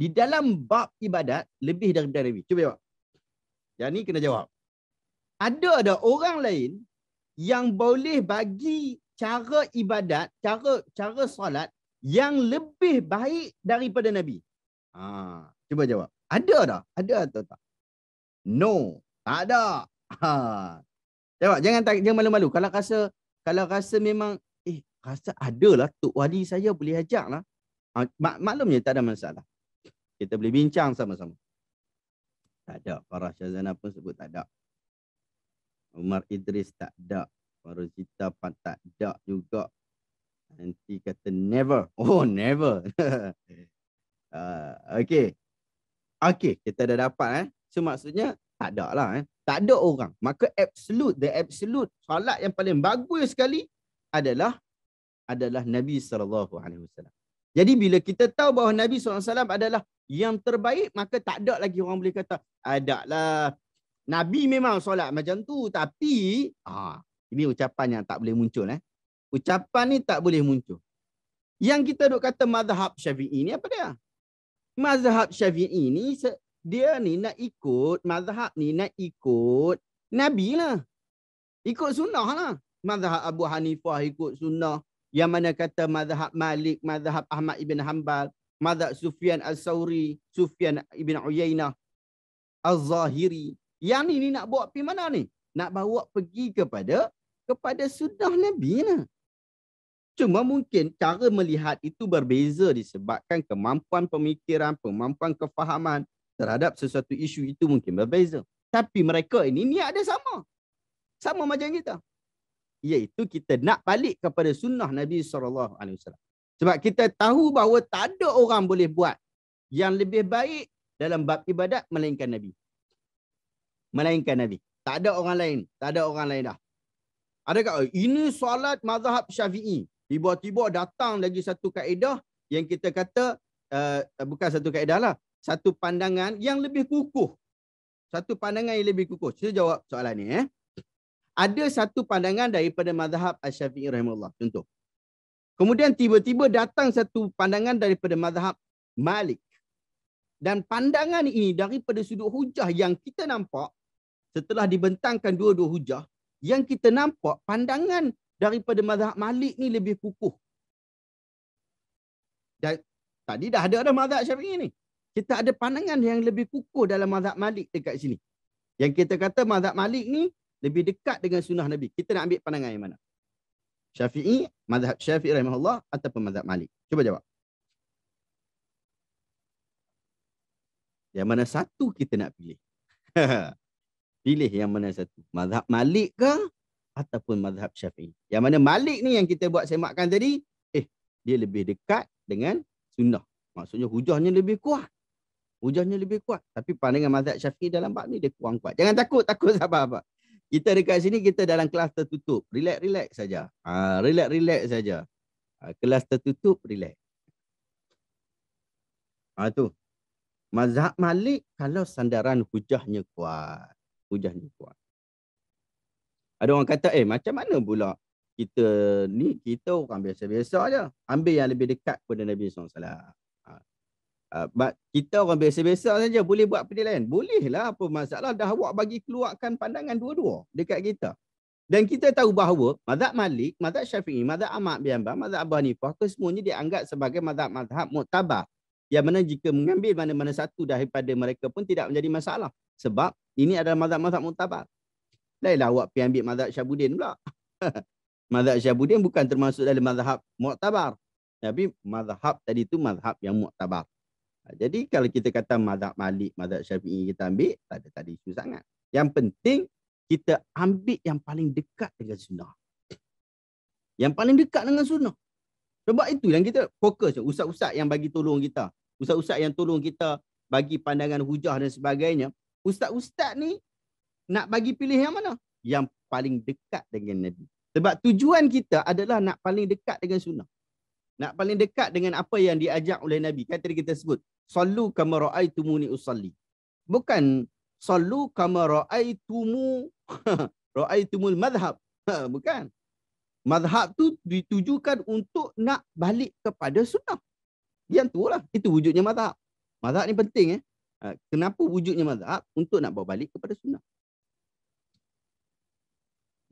S1: di dalam bab ibadat lebih daripada Nabi cuba jawab yang ni kena jawab ada ada orang lain yang boleh bagi cara ibadat cara cara solat yang lebih baik daripada Nabi ha cuba jawab ada dah ada atau tak no tak ada. Ha. Jawab, jangan tak, jangan malu-malu. Kalau rasa kalau rasa memang eh rasa ada lah tok wali saya boleh ajak lah. Ha, mak, maklumnya tak ada masalah. Kita boleh bincang sama-sama. Tak ada. Farah Syazana pun sebut tak ada. Umar Idris tak ada. Farozita pun tak ada juga. Nanti kata never. Oh never. uh, [laughs] ha, okay. Okay. Kita dah dapat eh. So maksudnya tak ada lah. Eh. Tak ada orang. Maka absolute, the absolute Solat yang paling bagus sekali adalah adalah Nabi SAW. Jadi bila kita tahu bahawa Nabi SAW adalah yang terbaik, maka tak ada lagi orang boleh kata, ada lah. Nabi memang solat macam tu. Tapi, ha, ini ucapan yang tak boleh muncul. Eh. Ucapan ni tak boleh muncul. Yang kita duk kata mazhab syafi'i ni apa dia? Mazhab syafi'i ni dia ni nak ikut mazhab ni nak ikut Nabi lah. Ikut sunnah lah. Mazhab Abu Hanifah ikut sunnah. Yang mana kata mazhab Malik, mazhab Ahmad ibn Hanbal, mazhab Sufyan al-Sawri, Sufyan ibn Uyainah, al-Zahiri. Yang ni, ni nak bawa pergi mana ni? Nak bawa pergi kepada kepada sunnah Nabi lah. Cuma mungkin cara melihat itu berbeza disebabkan kemampuan pemikiran, kemampuan kefahaman, terhadap sesuatu isu itu mungkin berbeza. Tapi mereka ini niat dia sama. Sama macam kita. Iaitu kita nak balik kepada sunnah Nabi SAW. Sebab kita tahu bahawa tak ada orang boleh buat yang lebih baik dalam bab ibadat melainkan Nabi. Melainkan Nabi. Tak ada orang lain. Tak ada orang lain dah. Adakah oh, ini solat mazhab syafi'i? Tiba-tiba datang lagi satu kaedah yang kita kata, uh, bukan satu kaedah lah satu pandangan yang lebih kukuh. Satu pandangan yang lebih kukuh. Saya jawab soalan ni. Eh. Ada satu pandangan daripada mazhab Al-Syafi'i rahimahullah. Contoh. Kemudian tiba-tiba datang satu pandangan daripada mazhab Malik. Dan pandangan ini daripada sudut hujah yang kita nampak setelah dibentangkan dua-dua hujah, yang kita nampak pandangan daripada mazhab Malik ni lebih kukuh. Dan tadi dah ada ada mazhab Syafi'i ni kita ada pandangan yang lebih kukuh dalam mazhab Malik dekat sini. Yang kita kata mazhab Malik ni lebih dekat dengan sunnah Nabi. Kita nak ambil pandangan yang mana? Syafi'i, mazhab Syafi'i rahimahullah ataupun mazhab Malik. Cuba jawab. Yang mana satu kita nak pilih? [laughs] pilih yang mana satu? Mazhab Malik ke ataupun mazhab Syafi'i? Yang mana Malik ni yang kita buat semakkan tadi, eh dia lebih dekat dengan sunnah. Maksudnya hujahnya lebih kuat. Hujahnya lebih kuat. Tapi pandangan mazhab syafi'i dalam bab ni dia kurang kuat. Jangan takut, takut apa-apa. [laughs] Kita dekat sini, kita dalam kelas tertutup. Relax-relax saja. Ha, relax-relax saja. Ha, kelas tertutup, relax. Ha, tu. Mazhab Malik kalau sandaran hujahnya kuat. Hujahnya kuat. Ada orang kata, eh macam mana pula kita ni, kita orang biasa-biasa je. Ambil yang lebih dekat kepada Nabi SAW. Ah, but kita orang biasa-biasa saja boleh buat penilaian. bolehlah apa masalah dah awak bagi keluarkan pandangan dua-dua dekat kita. Dan kita tahu bahawa mazhab Malik, mazhab Syafi'i, mazhab Ahmad bin Hanbal, mazhab Abu Hanifah semuanya dianggap sebagai mazhab-mazhab muktabar. Yang mana jika mengambil mana-mana satu daripada mereka pun tidak menjadi masalah. Sebab ini adalah mazhab-mazhab muktabar. Lainlah awak pergi ambil mazhab Syabudin pula. [laughs] mazhab Syabudin bukan termasuk dalam mazhab muktabar. Tapi mazhab tadi itu mazhab yang muktabar. Jadi kalau kita kata mazhab Malik, mazhab Syafi'i kita ambil, tak ada tadi isu sangat. Yang penting kita ambil yang paling dekat dengan sunnah. Yang paling dekat dengan sunnah. Sebab itu yang kita fokus. Ustaz-ustaz yang bagi tolong kita. Ustaz-ustaz yang tolong kita bagi pandangan hujah dan sebagainya. Ustaz-ustaz ni nak bagi pilih yang mana? Yang paling dekat dengan Nabi. Sebab tujuan kita adalah nak paling dekat dengan sunnah. Nak paling dekat dengan apa yang diajak oleh Nabi. Kan tadi kita sebut sallu kama raaitumuni usalli bukan sallu kama raaitumu [laughs] raaitumul madhab [laughs] bukan madhab tu ditujukan untuk nak balik kepada sunnah yang itulah itu wujudnya madhab madhab ni penting eh ha, kenapa wujudnya madhab untuk nak bawa balik kepada sunnah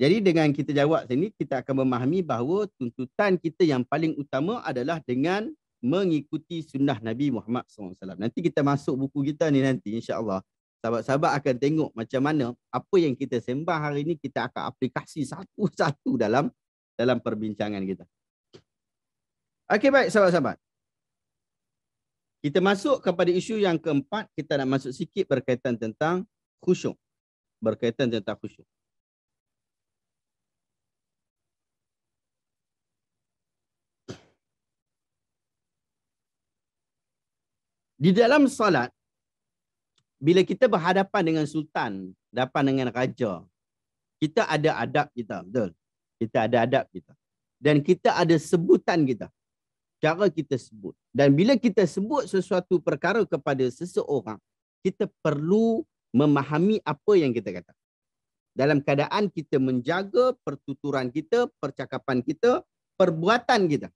S1: jadi dengan kita jawab sini kita akan memahami bahawa tuntutan kita yang paling utama adalah dengan mengikuti sunnah Nabi Muhammad SAW. Nanti kita masuk buku kita ni nanti Insya Allah. Sahabat-sahabat akan tengok macam mana apa yang kita sembah hari ini kita akan aplikasi satu-satu dalam dalam perbincangan kita. Okey baik sahabat-sahabat. Kita masuk kepada isu yang keempat. Kita nak masuk sikit berkaitan tentang khusyuk. Berkaitan tentang khusyuk. di dalam salat bila kita berhadapan dengan sultan berhadapan dengan raja kita ada adab kita betul kita ada adab kita dan kita ada sebutan kita cara kita sebut dan bila kita sebut sesuatu perkara kepada seseorang kita perlu memahami apa yang kita kata dalam keadaan kita menjaga pertuturan kita percakapan kita perbuatan kita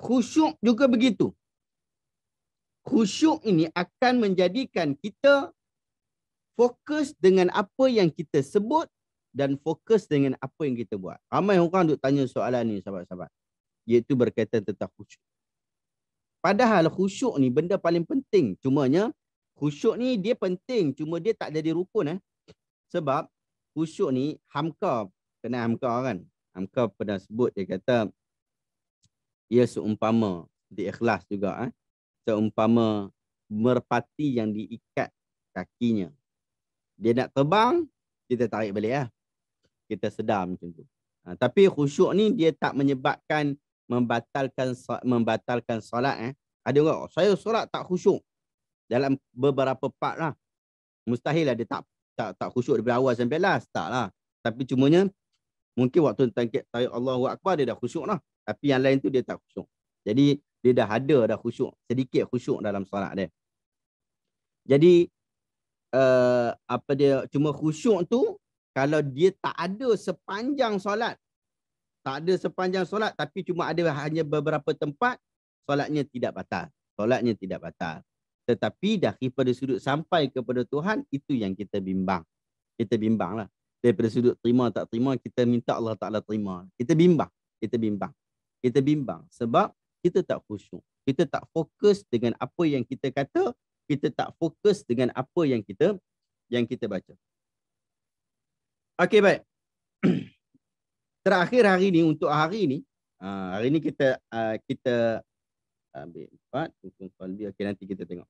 S1: khusyuk juga begitu khusyuk ini akan menjadikan kita fokus dengan apa yang kita sebut dan fokus dengan apa yang kita buat. Ramai orang duk tanya soalan ni sahabat-sahabat. Iaitu berkaitan tentang khusyuk. Padahal khusyuk ni benda paling penting. Cumanya khusyuk ni dia penting. Cuma dia tak jadi rukun. Eh. Sebab khusyuk ni hamka. Kena hamka kan. Hamka pernah sebut dia kata. Ia seumpama. Di ikhlas juga. Eh seumpama merpati yang diikat kakinya. Dia nak terbang, kita tarik balik lah. Kita sedar macam tu. Ha, tapi khusyuk ni dia tak menyebabkan membatalkan membatalkan solat eh. Ada orang, oh, saya solat tak khusyuk. Dalam beberapa part lah. Mustahil lah dia tak tak tak khusyuk daripada awal sampai last. Tak lah. Tapi cumanya mungkin waktu tentang tarik Allah Akbar dia dah khusyuk lah. Tapi yang lain tu dia tak khusyuk. Jadi dia dah ada dah khusyuk sedikit khusyuk dalam solat dia jadi uh, apa dia cuma khusyuk tu kalau dia tak ada sepanjang solat tak ada sepanjang solat tapi cuma ada hanya beberapa tempat solatnya tidak batal solatnya tidak batal tetapi dah daripada sudut sampai kepada Tuhan itu yang kita bimbang kita bimbanglah daripada sudut terima tak terima kita minta Allah Taala terima kita bimbang kita bimbang kita bimbang sebab kita tak khusyuk. Kita tak fokus dengan apa yang kita kata, kita tak fokus dengan apa yang kita yang kita baca. Okey baik. [clears throat] Terakhir hari ini untuk hari ini, ha, hari ini kita ha, kita ambil empat hukum qalbi okey nanti kita tengok.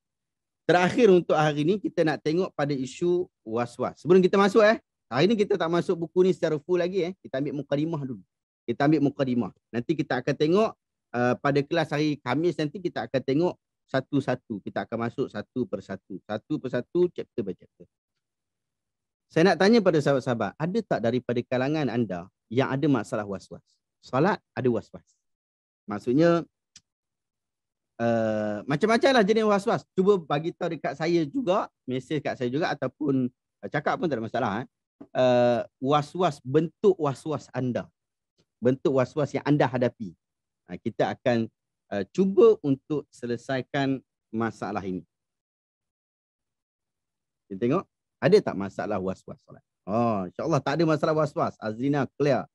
S1: Terakhir untuk hari ini kita nak tengok pada isu was-was. Sebelum kita masuk eh, hari ini kita tak masuk buku ni secara full lagi eh. Kita ambil mukadimah dulu. Kita ambil mukadimah. Nanti kita akan tengok Eh, pada kelas hari Khamis nanti kita akan tengok satu-satu. Kita akan masuk satu per satu. Satu per satu, chapter by chapter. Saya nak tanya pada sahabat-sahabat, ada tak daripada kalangan anda yang ada masalah was-was? Salat ada was-was. Maksudnya, uh, macam-macam lah jenis was-was. Cuba bagi tahu dekat saya juga, mesej dekat saya juga ataupun eh, cakap pun tak ada masalah. Eh. Uh, was-was, bentuk was-was anda. Bentuk was-was yang anda hadapi. Ha, kita akan uh, cuba untuk selesaikan masalah ini. Kita tengok, ada tak masalah was-was solat? Oh, ha, Insya Allah tak ada masalah was-was. Azrina, clear.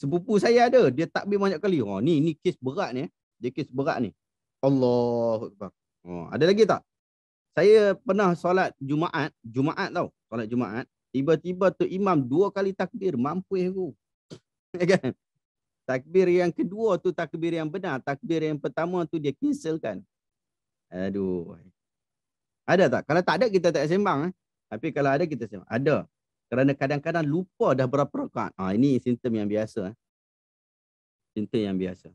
S1: Sepupu saya ada, dia tak takbir banyak kali. Oh, ni ni kes berat ni. Eh. Dia kes berat ni. Allah. Oh, ada lagi tak? Saya pernah solat Jumaat, Jumaat tau, solat Jumaat. Tiba-tiba tu imam dua kali takbir, mampu aku. [laughs] Ya kan? Takbir yang kedua tu takbir yang benar. Takbir yang pertama tu dia cancelkan. Aduh. Ada tak? Kalau tak ada kita tak sembang. Eh? Tapi kalau ada kita sembang. Ada. Kerana kadang-kadang lupa dah berapa rakaat. Ha, ini simptom yang biasa. Eh? Simptom yang biasa.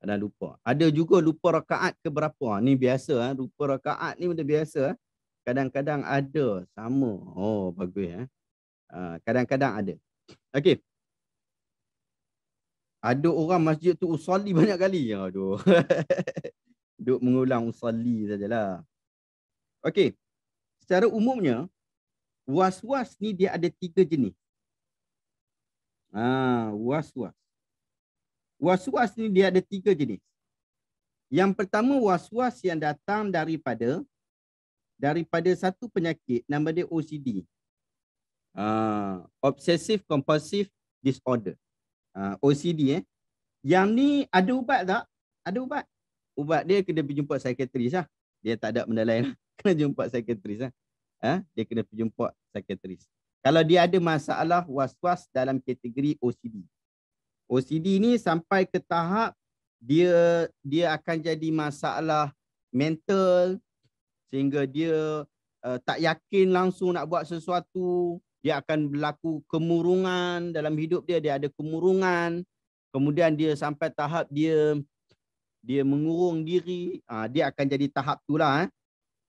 S1: Ada lupa. Ada juga lupa rakaat ke berapa. Ini ah, biasa. Eh? Lupa rakaat ni benda biasa. Eh. Kadang-kadang ada. Sama. Oh bagus. Eh? Ah, kadang-kadang ada. Okey ada orang masjid tu usalli [laughs] banyak kali. Aduh. [laughs] Duk mengulang usali sajalah. Okey. Secara umumnya, was-was ni dia ada tiga jenis. Ha, was-was. Was-was ni dia ada tiga jenis. Yang pertama was-was yang datang daripada daripada satu penyakit nama dia OCD. Ha, obsessive compulsive disorder uh, ah, OCD eh. Yang ni ada ubat tak? Ada ubat. Ubat dia kena pergi jumpa psikiatris lah. Dia tak ada benda lain. Lah. [laughs] kena jumpa psikiatris lah. Uh, dia kena pergi jumpa psikiatris. Kalau dia ada masalah was-was dalam kategori OCD. OCD ni sampai ke tahap dia dia akan jadi masalah mental sehingga dia uh, tak yakin langsung nak buat sesuatu dia akan berlaku kemurungan dalam hidup dia dia ada kemurungan kemudian dia sampai tahap dia dia mengurung diri ha, dia akan jadi tahap itulah eh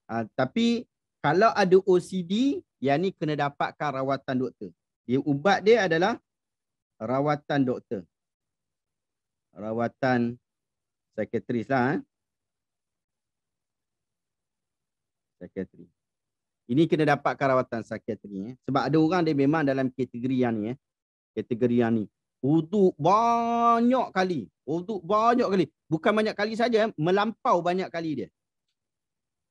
S1: ha, tapi kalau ada OCD yang ni kena dapatkan rawatan doktor dia ubat dia adalah rawatan doktor rawatan sekretaris lah eh sekretaris ini kena dapatkan rawatan psikiatri. Eh. Sebab ada orang dia memang dalam kategori yang ni. Eh. Kategori yang ni. Uduk banyak kali. Uduk banyak kali. Bukan banyak kali saja. Eh. Melampau banyak kali dia.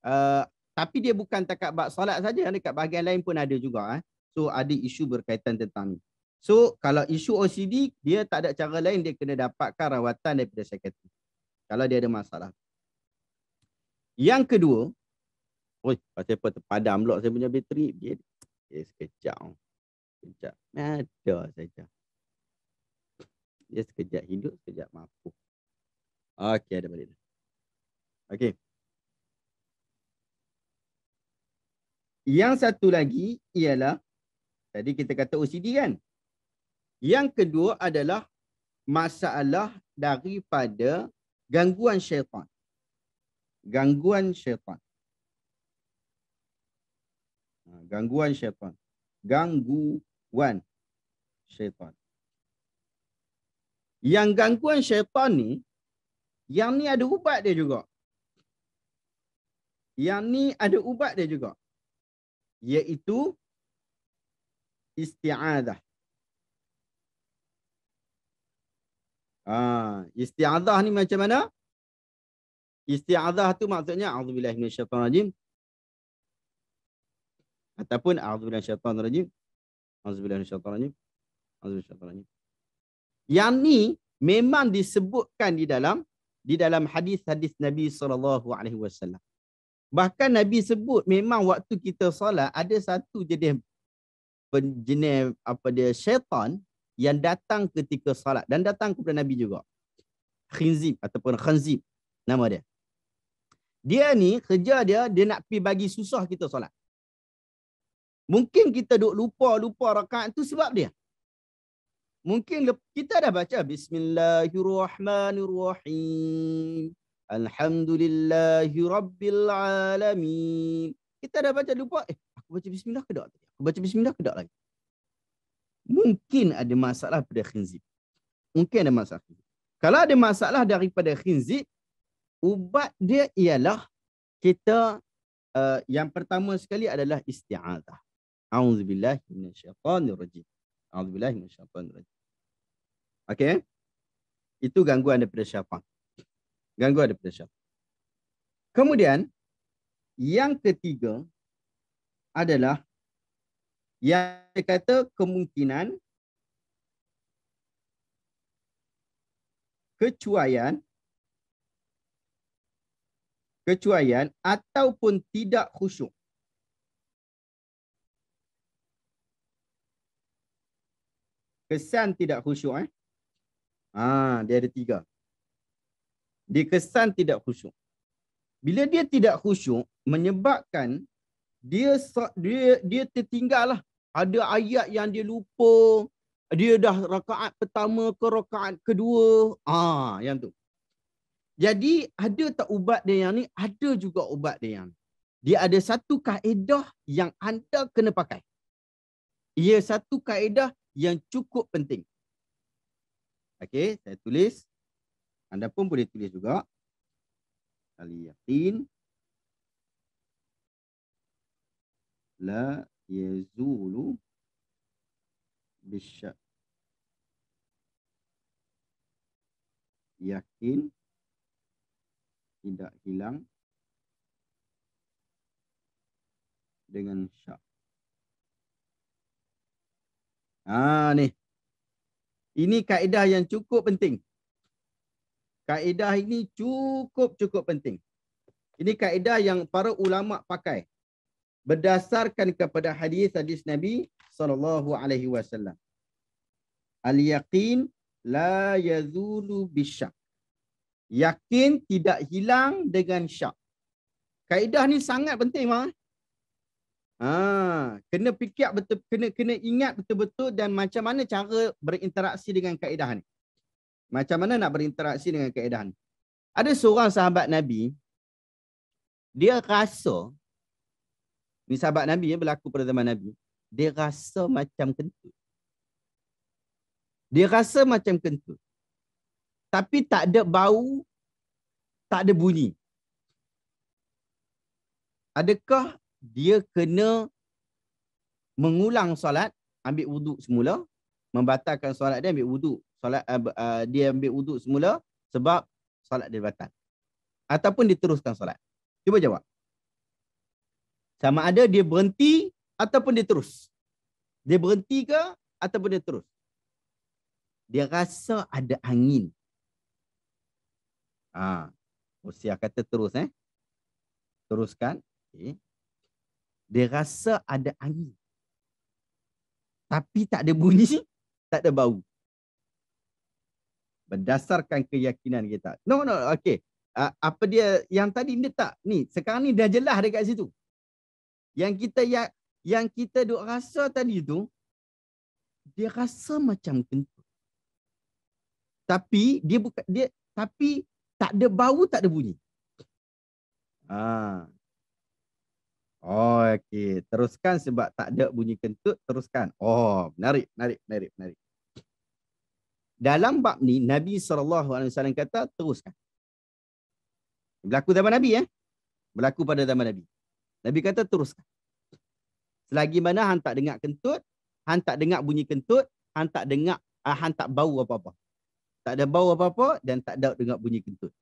S1: Uh, tapi dia bukan tak takat bak salat saja. Dekat bahagian lain pun ada juga. Eh. So ada isu berkaitan tentang ni. So kalau isu OCD, dia tak ada cara lain dia kena dapatkan rawatan daripada psikiatri. Kalau dia ada masalah. Yang kedua, Oi, pasal apa terpadam pula saya punya bateri. Dia dia sekejap. Sekejap. Ada saja. Dia sekejap hidup, sekejap mampu. Okey, ada balik. Okey. Yang satu lagi ialah tadi kita kata OCD kan? Yang kedua adalah masalah daripada gangguan syaitan. Gangguan syaitan. Ha, gangguan syaitan. Gangguan syaitan. Yang gangguan syaitan ni, yang ni ada ubat dia juga. Yang ni ada ubat dia juga. Iaitu isti'adah. Ha, isti'adah ni macam mana? Isti'adah tu maksudnya, A'udzubillahimmanasyaitanirajim, ataupun a'udzubillahi syaitanir rajim a'udzubillahi syaitanir rajim a'udzubillahi syaitanir rajim yang ni memang disebutkan di dalam di dalam hadis-hadis Nabi sallallahu alaihi wasallam bahkan Nabi sebut memang waktu kita solat ada satu jenis jenis apa dia syaitan yang datang ketika solat dan datang kepada Nabi juga khinzib ataupun khanzib nama dia dia ni kerja dia dia nak pi bagi susah kita solat Mungkin kita duk lupa-lupa rakaat tu sebab dia. Mungkin kita dah baca Bismillahirrahmanirrahim. Alhamdulillahirrabbilalamin. Kita dah baca lupa. Eh, aku baca Bismillah ke tak? Aku baca Bismillah ke tak lagi? Mungkin ada masalah pada khinzib. Mungkin ada masalah. Kalau ada masalah daripada khinzib, ubat dia ialah kita uh, yang pertama sekali adalah isti'adah. A'udzu billahi minasyaitonir rajim. A'udzu billahi minasyaitonir rajim. Okey. Eh? Itu gangguan daripada syaitan. Gangguan daripada syaitan. Kemudian yang ketiga adalah yang kata kemungkinan kecuaian kecuaian ataupun tidak khusyuk. kesan tidak khusyuk eh. Ha, dia ada tiga. Dia kesan tidak khusyuk. Bila dia tidak khusyuk menyebabkan dia dia dia tertinggal lah. Ada ayat yang dia lupa. Dia dah rakaat pertama ke rakaat kedua. Ah, ha, yang tu. Jadi ada tak ubat dia yang ni? Ada juga ubat dia yang ni. Dia ada satu kaedah yang anda kena pakai. Ia satu kaedah yang cukup penting. Okey, saya tulis. Anda pun boleh tulis juga. Al-Yaqin. La yazulu bisyak. Yakin tidak hilang dengan syak. Ha ni. Ini kaedah yang cukup penting. Kaedah ini cukup-cukup penting. Ini kaedah yang para ulama pakai berdasarkan kepada hadis hadis Nabi saw. alaihi Al yaqin la yazulu bisyak. Yakin tidak hilang dengan syak. Kaedah ni sangat penting mah. Ha, kena fikir betul kena kena ingat betul-betul dan macam mana cara berinteraksi dengan kaedah ni. Macam mana nak berinteraksi dengan kaedah ni? Ada seorang sahabat Nabi dia rasa ni sahabat Nabi ya berlaku pada zaman Nabi, dia rasa macam kentut. Dia rasa macam kentut. Tapi tak ada bau, tak ada bunyi. Adakah dia kena mengulang solat, ambil wuduk semula, membatalkan solat dia ambil wuduk. Solat uh, uh, dia ambil wuduk semula sebab solat dia batal. Ataupun diteruskan solat. Cuba jawab. Sama ada dia berhenti ataupun dia terus. Dia berhenti ke ataupun dia terus. Dia rasa ada angin. Ah, ha. Usia kata terus eh. Teruskan. Okay dia rasa ada angin. Tapi tak ada bunyi, [laughs] tak ada bau. Berdasarkan keyakinan kita. No, no, okay. Uh, apa dia yang tadi ni tak? Ni, sekarang ni dah jelas dekat situ. Yang kita ya, yang kita duk rasa tadi tu, dia rasa macam kentut. Tapi dia buka dia tapi tak ada bau, tak ada bunyi. Ah, Oh, okey. Teruskan sebab tak ada bunyi kentut, teruskan. Oh, menarik, menarik, menarik, menarik. Dalam bab ni Nabi SAW kata teruskan. Berlaku zaman Nabi eh. Berlaku pada zaman Nabi. Nabi kata teruskan. Selagi mana hang tak dengar kentut, hang tak dengar bunyi kentut, hang tak dengar ah, hang tak bau apa-apa. Tak ada bau apa-apa dan tak ada dengar bunyi kentut.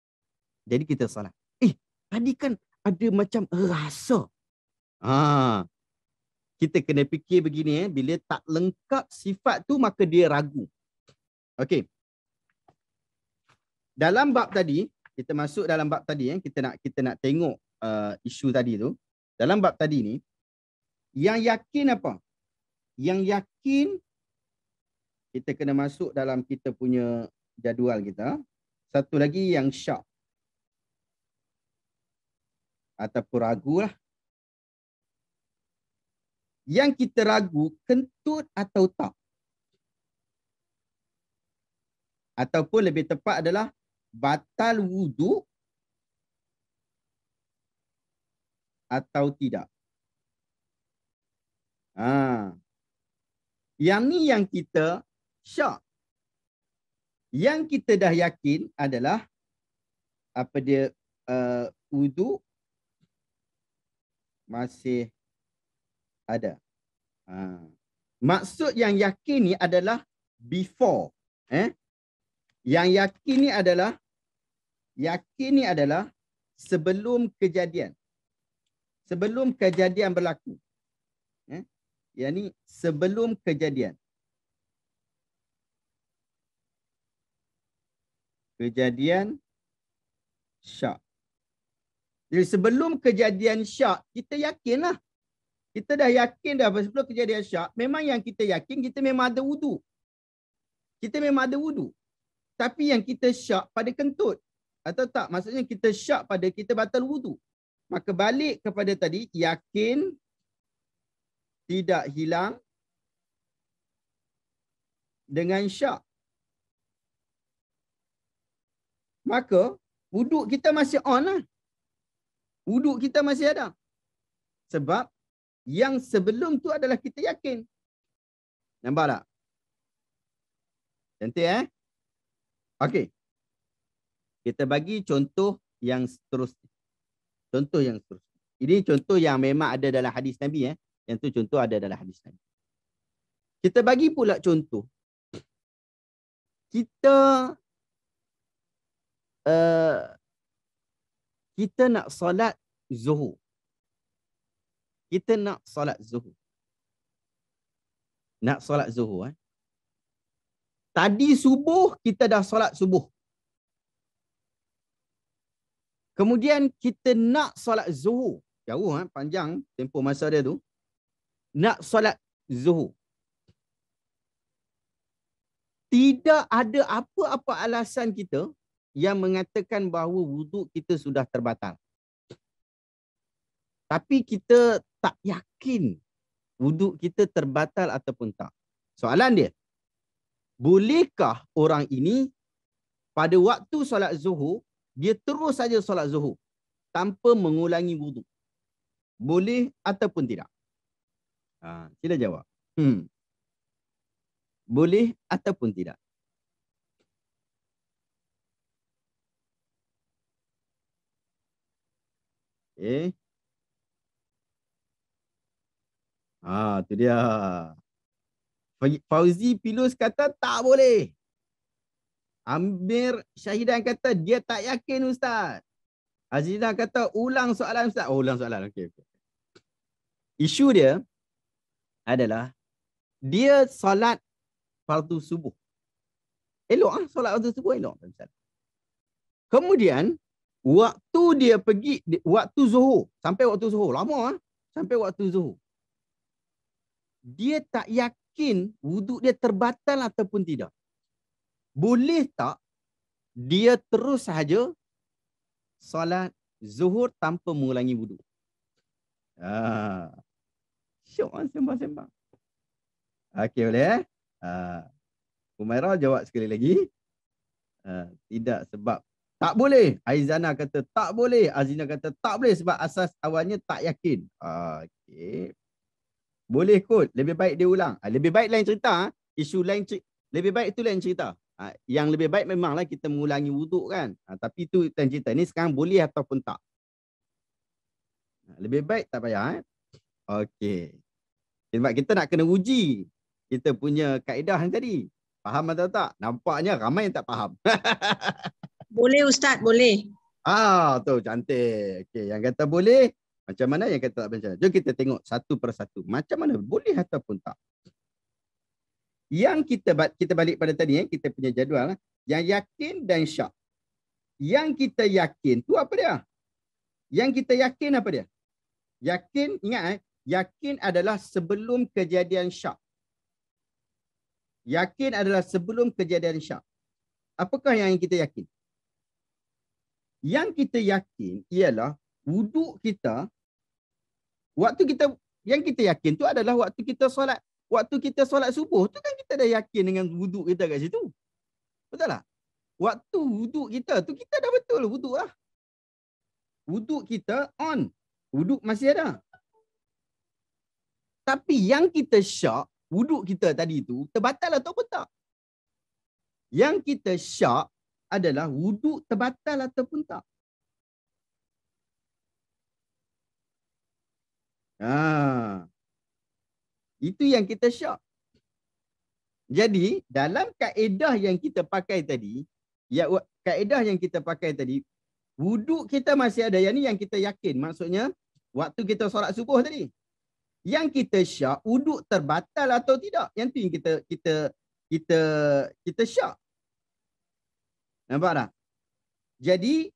S1: Jadi kita salah. Eh, tadi kan ada macam rasa Ha. Kita kena fikir begini eh bila tak lengkap sifat tu maka dia ragu. Okey. Dalam bab tadi, kita masuk dalam bab tadi eh kita nak kita nak tengok uh, isu tadi tu. Dalam bab tadi ni yang yakin apa? Yang yakin kita kena masuk dalam kita punya jadual kita. Satu lagi yang syak. Ataupun ragulah yang kita ragu kentut atau tak. Ataupun lebih tepat adalah batal wudu atau tidak. Ha. Yang ni yang kita syak. Yang kita dah yakin adalah apa dia uh, wudu masih ada. Ha. Maksud yang yakin ni adalah before. Eh? Yang yakin ni adalah yakin ni adalah sebelum kejadian. Sebelum kejadian berlaku. Eh? Yang ni sebelum kejadian. Kejadian syak. Jadi sebelum kejadian syak, kita yakinlah kita dah yakin dah sebelum kejadian syak, memang yang kita yakin kita memang ada wudu. Kita memang ada wudu. Tapi yang kita syak pada kentut. Atau tak, maksudnya kita syak pada kita batal wudu. Maka balik kepada tadi, yakin tidak hilang dengan syak. Maka wudu kita masih on lah. Wuduk kita masih ada. Sebab yang sebelum tu adalah kita yakin. Nampak tak? Cantik eh? Okey. Kita bagi contoh yang seterusnya. Contoh yang seterusnya. Ini contoh yang memang ada dalam hadis Nabi eh. Yang tu contoh ada dalam hadis Nabi. Kita bagi pula contoh. Kita uh, kita nak solat zuhur kita nak solat zuhur. Nak solat zuhur. Eh? Tadi subuh, kita dah solat subuh. Kemudian kita nak solat zuhur. Jauh kan, panjang tempoh masa dia tu. Nak solat zuhur. Tidak ada apa-apa alasan kita yang mengatakan bahawa wuduk kita sudah terbatal. Tapi kita tak yakin wuduk kita terbatal ataupun tak. Soalan dia, bolehkah orang ini pada waktu solat zuhur, dia terus saja solat zuhur tanpa mengulangi wuduk? Boleh ataupun tidak? Ha, sila jawab. Hmm. Boleh ataupun tidak? Okay. Eh? Ha, tu dia. Fauzi Pilus kata tak boleh. Amir Syahidan kata dia tak yakin Ustaz. Azizah kata ulang soalan Ustaz. Oh, ulang soalan. Okey. Okay. Isu dia adalah dia solat fardu subuh. Elok ah solat fardu subuh elok Ustaz. Kemudian waktu dia pergi waktu zuhur sampai waktu zuhur lama ah sampai waktu zuhur dia tak yakin wuduk dia terbatal ataupun tidak. Boleh tak dia terus sahaja solat zuhur tanpa mengulangi wuduk? Ah. Syok orang sembang-sembang. Okey boleh eh? Uh, ah. jawab sekali lagi. Uh, tidak sebab tak boleh. Aizana kata tak boleh. Azina kata tak boleh sebab asas awalnya tak yakin. Ah, Okey. Boleh kot. Lebih baik dia ulang. Ah, lebih baik lain cerita. Ah. Isu lain cerita. Lebih baik tu lain cerita. Ah, yang lebih baik memanglah kita mengulangi wuduk kan. Tapi tu lain cerita. Ini sekarang boleh ataupun tak. Lebih baik tak payah. Eh? Okey. Eh, sebab kita nak kena uji. Kita punya kaedah yang tadi. Faham atau tak? Nampaknya ramai yang tak faham. [laughs] boleh Ustaz, boleh. Ah, tu cantik. Okey, yang kata boleh, macam mana yang kata tak boleh cerai? Jom kita tengok satu per satu. Macam mana boleh ataupun tak? Yang kita kita balik pada tadi, eh? kita punya jadual. Eh, yang yakin dan syak. Yang kita yakin tu apa dia? Yang kita yakin apa dia? Yakin, ingat eh? Yakin adalah sebelum kejadian syak. Yakin adalah sebelum kejadian syak. Apakah yang kita yakin? Yang kita yakin ialah wuduk kita waktu kita yang kita yakin tu adalah waktu kita solat waktu kita solat subuh tu kan kita dah yakin dengan wuduk kita kat situ betul tak waktu wuduk kita tu kita dah betul wuduk lah wuduk kita on wuduk masih ada tapi yang kita syak wuduk kita tadi tu terbatal atau pun tak yang kita syak adalah wuduk terbatal ataupun tak Ha. Itu yang kita syak. Jadi dalam kaedah yang kita pakai tadi, ya, kaedah yang kita pakai tadi, wuduk kita masih ada. Yang ni yang kita yakin. Maksudnya waktu kita solat subuh tadi. Yang kita syak, wuduk terbatal atau tidak. Yang tu yang kita, kita, kita, kita syak. Nampak tak? Jadi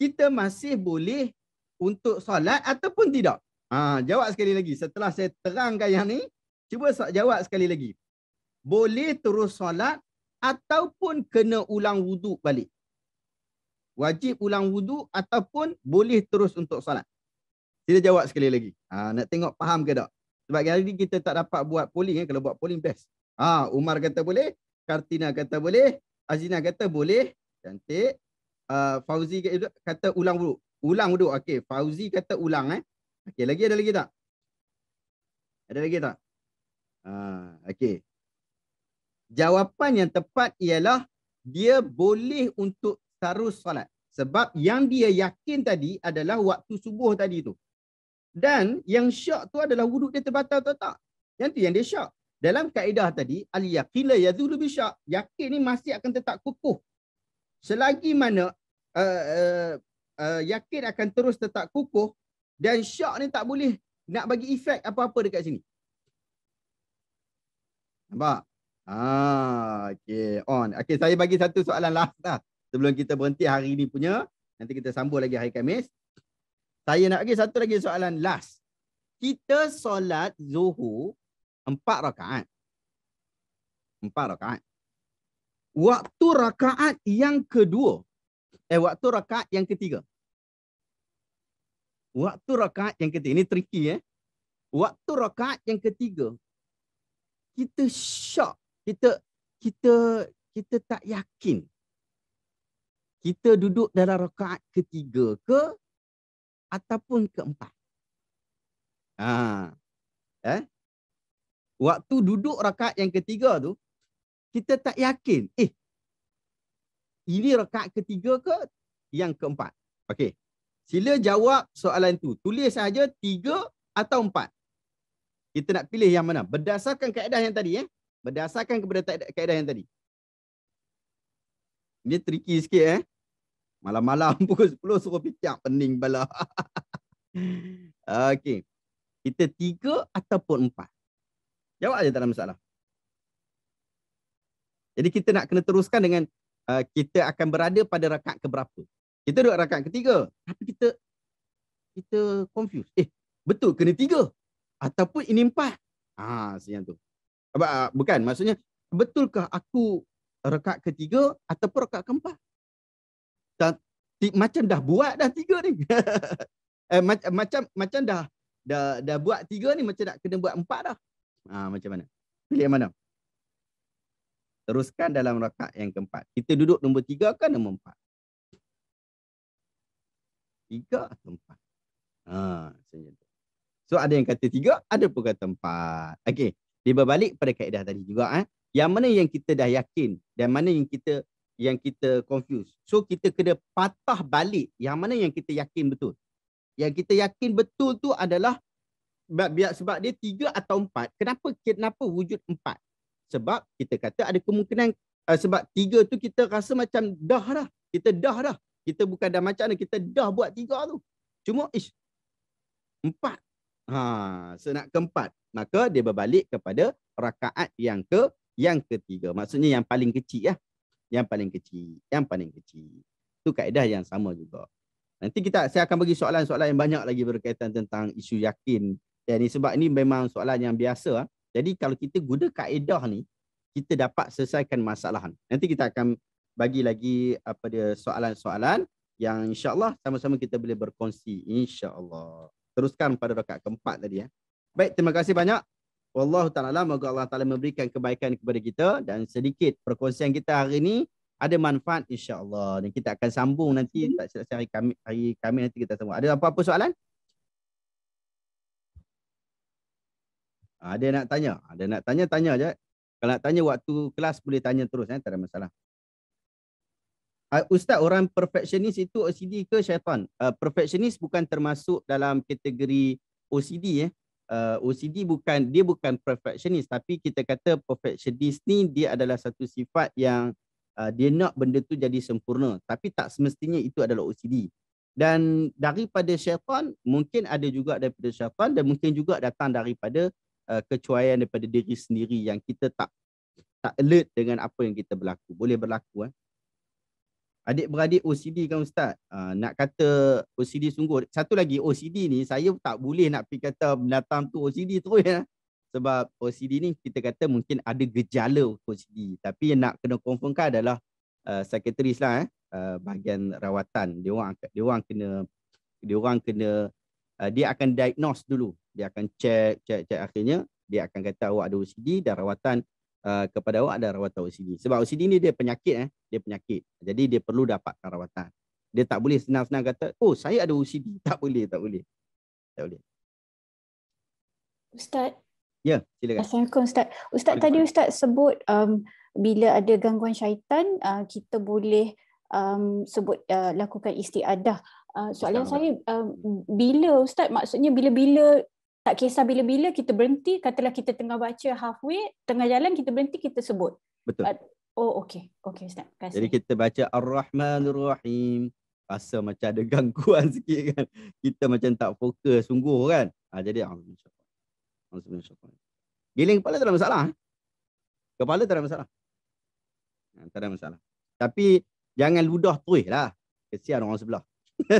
S1: kita masih boleh untuk solat ataupun tidak. Ha, jawab sekali lagi. Setelah saya terangkan yang ni, cuba jawab sekali lagi. Boleh terus solat ataupun kena ulang wudu balik? Wajib ulang wudu ataupun boleh terus untuk solat? Kita jawab sekali lagi. Ha, nak tengok faham ke tak? Sebab hari ni kita tak dapat buat polling. Eh. Kalau buat polling, best. Ha, Umar kata boleh. Kartina kata boleh. Azina kata boleh. Cantik. Uh, Fauzi kata ulang wudu. Ulang wudu. Okey. Fauzi kata ulang. Eh. Okey, lagi ada lagi tak? Ada lagi tak? Ah, okey. Jawapan yang tepat ialah dia boleh untuk tarus solat. Sebab yang dia yakin tadi adalah waktu subuh tadi tu. Dan yang syak tu adalah wuduk dia terbatal atau tak. Yang tu yang dia syak. Dalam kaedah tadi, al-yaqila yazulu bisyak. Yakin ni masih akan tetap kukuh. Selagi mana uh, uh, uh, yakin akan terus tetap kukuh, dan shock ni tak boleh nak bagi efek apa-apa dekat sini. Nampak? Ah, ha, okay, on. Okay, saya bagi satu soalan last lah. Sebelum kita berhenti hari ni punya. Nanti kita sambung lagi hari Khamis. Saya nak bagi satu lagi soalan last. Kita solat zuhur empat rakaat. Empat rakaat. Waktu rakaat yang kedua. Eh, waktu rakaat yang ketiga waktu rakaat yang ketiga ini tricky eh waktu rakaat yang ketiga kita shock kita kita kita tak yakin kita duduk dalam rakaat ketiga ke ataupun keempat ha eh waktu duduk rakaat yang ketiga tu kita tak yakin eh ini rakaat ketiga ke yang keempat okey Sila jawab soalan tu. Tulis saja tiga atau empat. Kita nak pilih yang mana. Berdasarkan kaedah yang tadi. Eh? Berdasarkan kepada kaedah yang tadi. Ini tricky sikit. Eh? Malam-malam [laughs] pukul 10 suruh pijak pening bala. [laughs] okay. Kita tiga ataupun empat. Jawab saja tak ada masalah. Jadi kita nak kena teruskan dengan uh, kita akan berada pada rakat keberapa. Kita duduk rakaat ketiga. Tapi kita kita confuse. Eh, betul kena tiga. Ataupun ini empat. Ha, ah, senyap tu. Bukan, maksudnya betulkah aku rekat ketiga ataupun rekat keempat? Dan, ti, macam dah buat dah tiga ni. [laughs] eh, ma macam macam dah, dah dah buat tiga ni macam nak kena buat empat dah. Ah, macam mana? Pilih mana? Teruskan dalam rekat yang keempat. Kita duduk nombor tiga kan nombor empat? tiga atau empat? Ha, so ada yang kata tiga, ada pun kata empat. Okey, dia berbalik pada kaedah tadi juga. Eh. Yang mana yang kita dah yakin dan mana yang kita yang kita confuse. So kita kena patah balik yang mana yang kita yakin betul. Yang kita yakin betul tu adalah sebab dia tiga atau empat. Kenapa kenapa wujud empat? Sebab kita kata ada kemungkinan uh, sebab tiga tu kita rasa macam dah dah. Kita dah dah kita bukan dah macam mana kita dah buat tiga tu. Cuma ish empat. Ha, so nak keempat. Maka dia berbalik kepada rakaat yang ke yang ketiga. Maksudnya yang paling kecil lah. Yang paling kecil, yang paling kecil. Tu kaedah yang sama juga. Nanti kita saya akan bagi soalan-soalan yang banyak lagi berkaitan tentang isu yakin. Ya ni sebab ini memang soalan yang biasa. Ha. Jadi kalau kita guna kaedah ni, kita dapat selesaikan masalah. Nanti kita akan bagi lagi apa dia soalan-soalan yang insyaallah sama-sama kita boleh berkongsi insyaallah. Teruskan pada rakaat keempat tadi ya. Baik, terima kasih banyak. Wallahu taala moga Allah taala memberikan kebaikan kepada kita dan sedikit perkongsian kita hari ini ada manfaat insyaallah dan kita akan sambung nanti hmm. tak silap hari kami hari kami nanti kita sambung. Ada apa-apa soalan? Ada nak tanya? Ada nak tanya tanya aja. Kalau nak tanya waktu kelas boleh tanya terus eh tak ada masalah. Uh, Ustaz, orang perfectionist itu OCD ke syaitan? Uh, perfectionist bukan termasuk dalam kategori OCD ya. Eh? Uh, OCD bukan dia bukan perfectionist tapi kita kata perfectionist ni dia adalah satu sifat yang uh, dia nak benda tu jadi sempurna tapi tak semestinya itu adalah OCD. Dan daripada syaitan mungkin ada juga daripada syaitan dan mungkin juga datang daripada uh, kecuaian daripada diri sendiri yang kita tak tak alert dengan apa yang kita berlaku. Boleh berlaku eh. Adik-beradik OCD kan Ustaz? Uh, nak kata OCD sungguh. Satu lagi OCD ni saya tak boleh nak pergi kata binatang tu OCD tu ya. Sebab OCD ni kita kata mungkin ada gejala OCD. Tapi yang nak kena confirmkan adalah uh, ah, sekretaris lah eh. Uh, bahagian rawatan. Dia orang, dia orang kena dia orang kena uh, dia akan diagnose dulu. Dia akan check, check, check akhirnya. Dia akan kata awak oh, ada OCD dan rawatan Uh, kepada awak ada rawatan OCD. Sebab OCD ni dia penyakit eh, dia penyakit. Jadi dia perlu dapatkan rawatan. Dia tak boleh senang-senang kata, "Oh, saya ada OCD." [laughs] Tak boleh, tak boleh. Tak boleh. Ustaz. Ya, silakan. Assalamualaikum Ustaz. Ustaz boleh tadi Ustaz sebut um, bila ada gangguan syaitan, uh, kita boleh um, sebut uh, lakukan istiadah. Uh, soalan Ustaz saya um, bila Ustaz maksudnya bila-bila tak kisah bila-bila kita berhenti katalah kita tengah baca halfway tengah jalan kita berhenti kita sebut betul uh, oh okey okey ustaz Kasih. jadi kita baca ar-rahmanur rahim rasa macam ada gangguan [laughs] sikit kan kita macam tak fokus sungguh kan ha, jadi alhamdulillah giling kepala tak ada masalah eh? kepala tak ada masalah ha, tak ada masalah tapi jangan ludah terus lah kesian orang sebelah [laughs]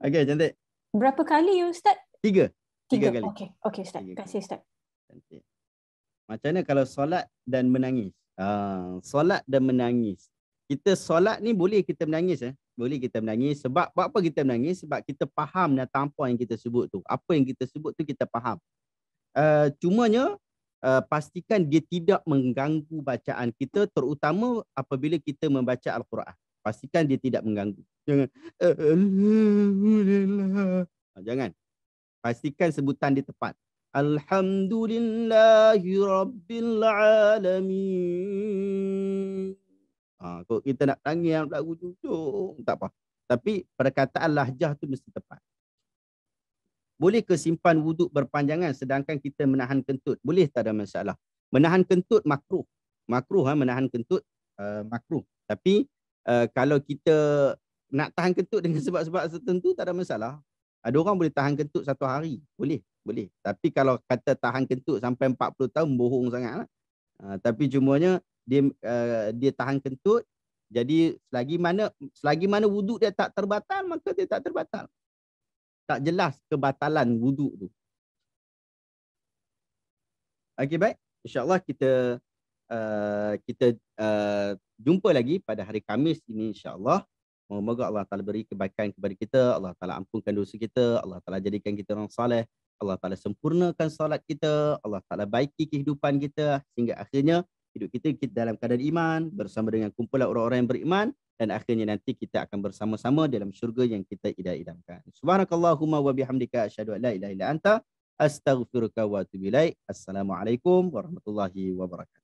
S1: Okay, cantik berapa kali ustaz Tiga. Tiga, kali. Okey, okey, Ustaz. Kasih start. Cantik. Macam mana kalau solat dan menangis? Ha, solat dan menangis. Kita solat ni boleh kita menangis eh. Boleh kita menangis sebab, sebab apa kita menangis? Sebab kita faham datang apa yang kita sebut tu. Apa yang kita sebut tu kita faham. Uh, cumanya uh, pastikan dia tidak mengganggu bacaan kita terutama apabila kita membaca Al-Quran. Pastikan dia tidak mengganggu. Jangan. Alhamdulillah. Jangan. Pastikan sebutan dia tepat. Alhamdulillahi Rabbil Alamin. Ha, kalau kita nak tangi yang lagu cucuk, tak apa. Tapi perkataan lahjah tu mesti tepat. Boleh ke simpan wuduk berpanjangan sedangkan kita menahan kentut? Boleh tak ada masalah. Menahan kentut makruh. Makruh ha, menahan kentut uh, makruh. Tapi uh, kalau kita nak tahan kentut dengan [laughs] sebab-sebab tertentu tak ada masalah. Ada orang boleh tahan kentut satu hari. Boleh. Boleh. Tapi kalau kata tahan kentut sampai 40 tahun, bohong sangatlah. Uh, ha, tapi cumanya dia uh, dia tahan kentut. Jadi selagi mana selagi mana wuduk dia tak terbatal, maka dia tak terbatal. Tak jelas kebatalan wuduk tu. Okay baik. InsyaAllah kita uh, kita uh, jumpa lagi pada hari Kamis ini insyaAllah. Moga-moga Allah Ta'ala beri kebaikan kepada kita. Allah Ta'ala ampunkan dosa kita. Allah Ta'ala jadikan kita orang salih. Allah Ta'ala sempurnakan salat kita. Allah Ta'ala baiki kehidupan kita. Sehingga akhirnya hidup kita, kita dalam keadaan iman. Bersama dengan kumpulan orang-orang yang beriman. Dan akhirnya nanti kita akan bersama-sama dalam syurga yang kita idam-idamkan. Subhanakallahumma wa bihamdika asyhadu an la ilaha illa anta astaghfiruka wa atubu ilaik. Assalamualaikum warahmatullahi wabarakatuh.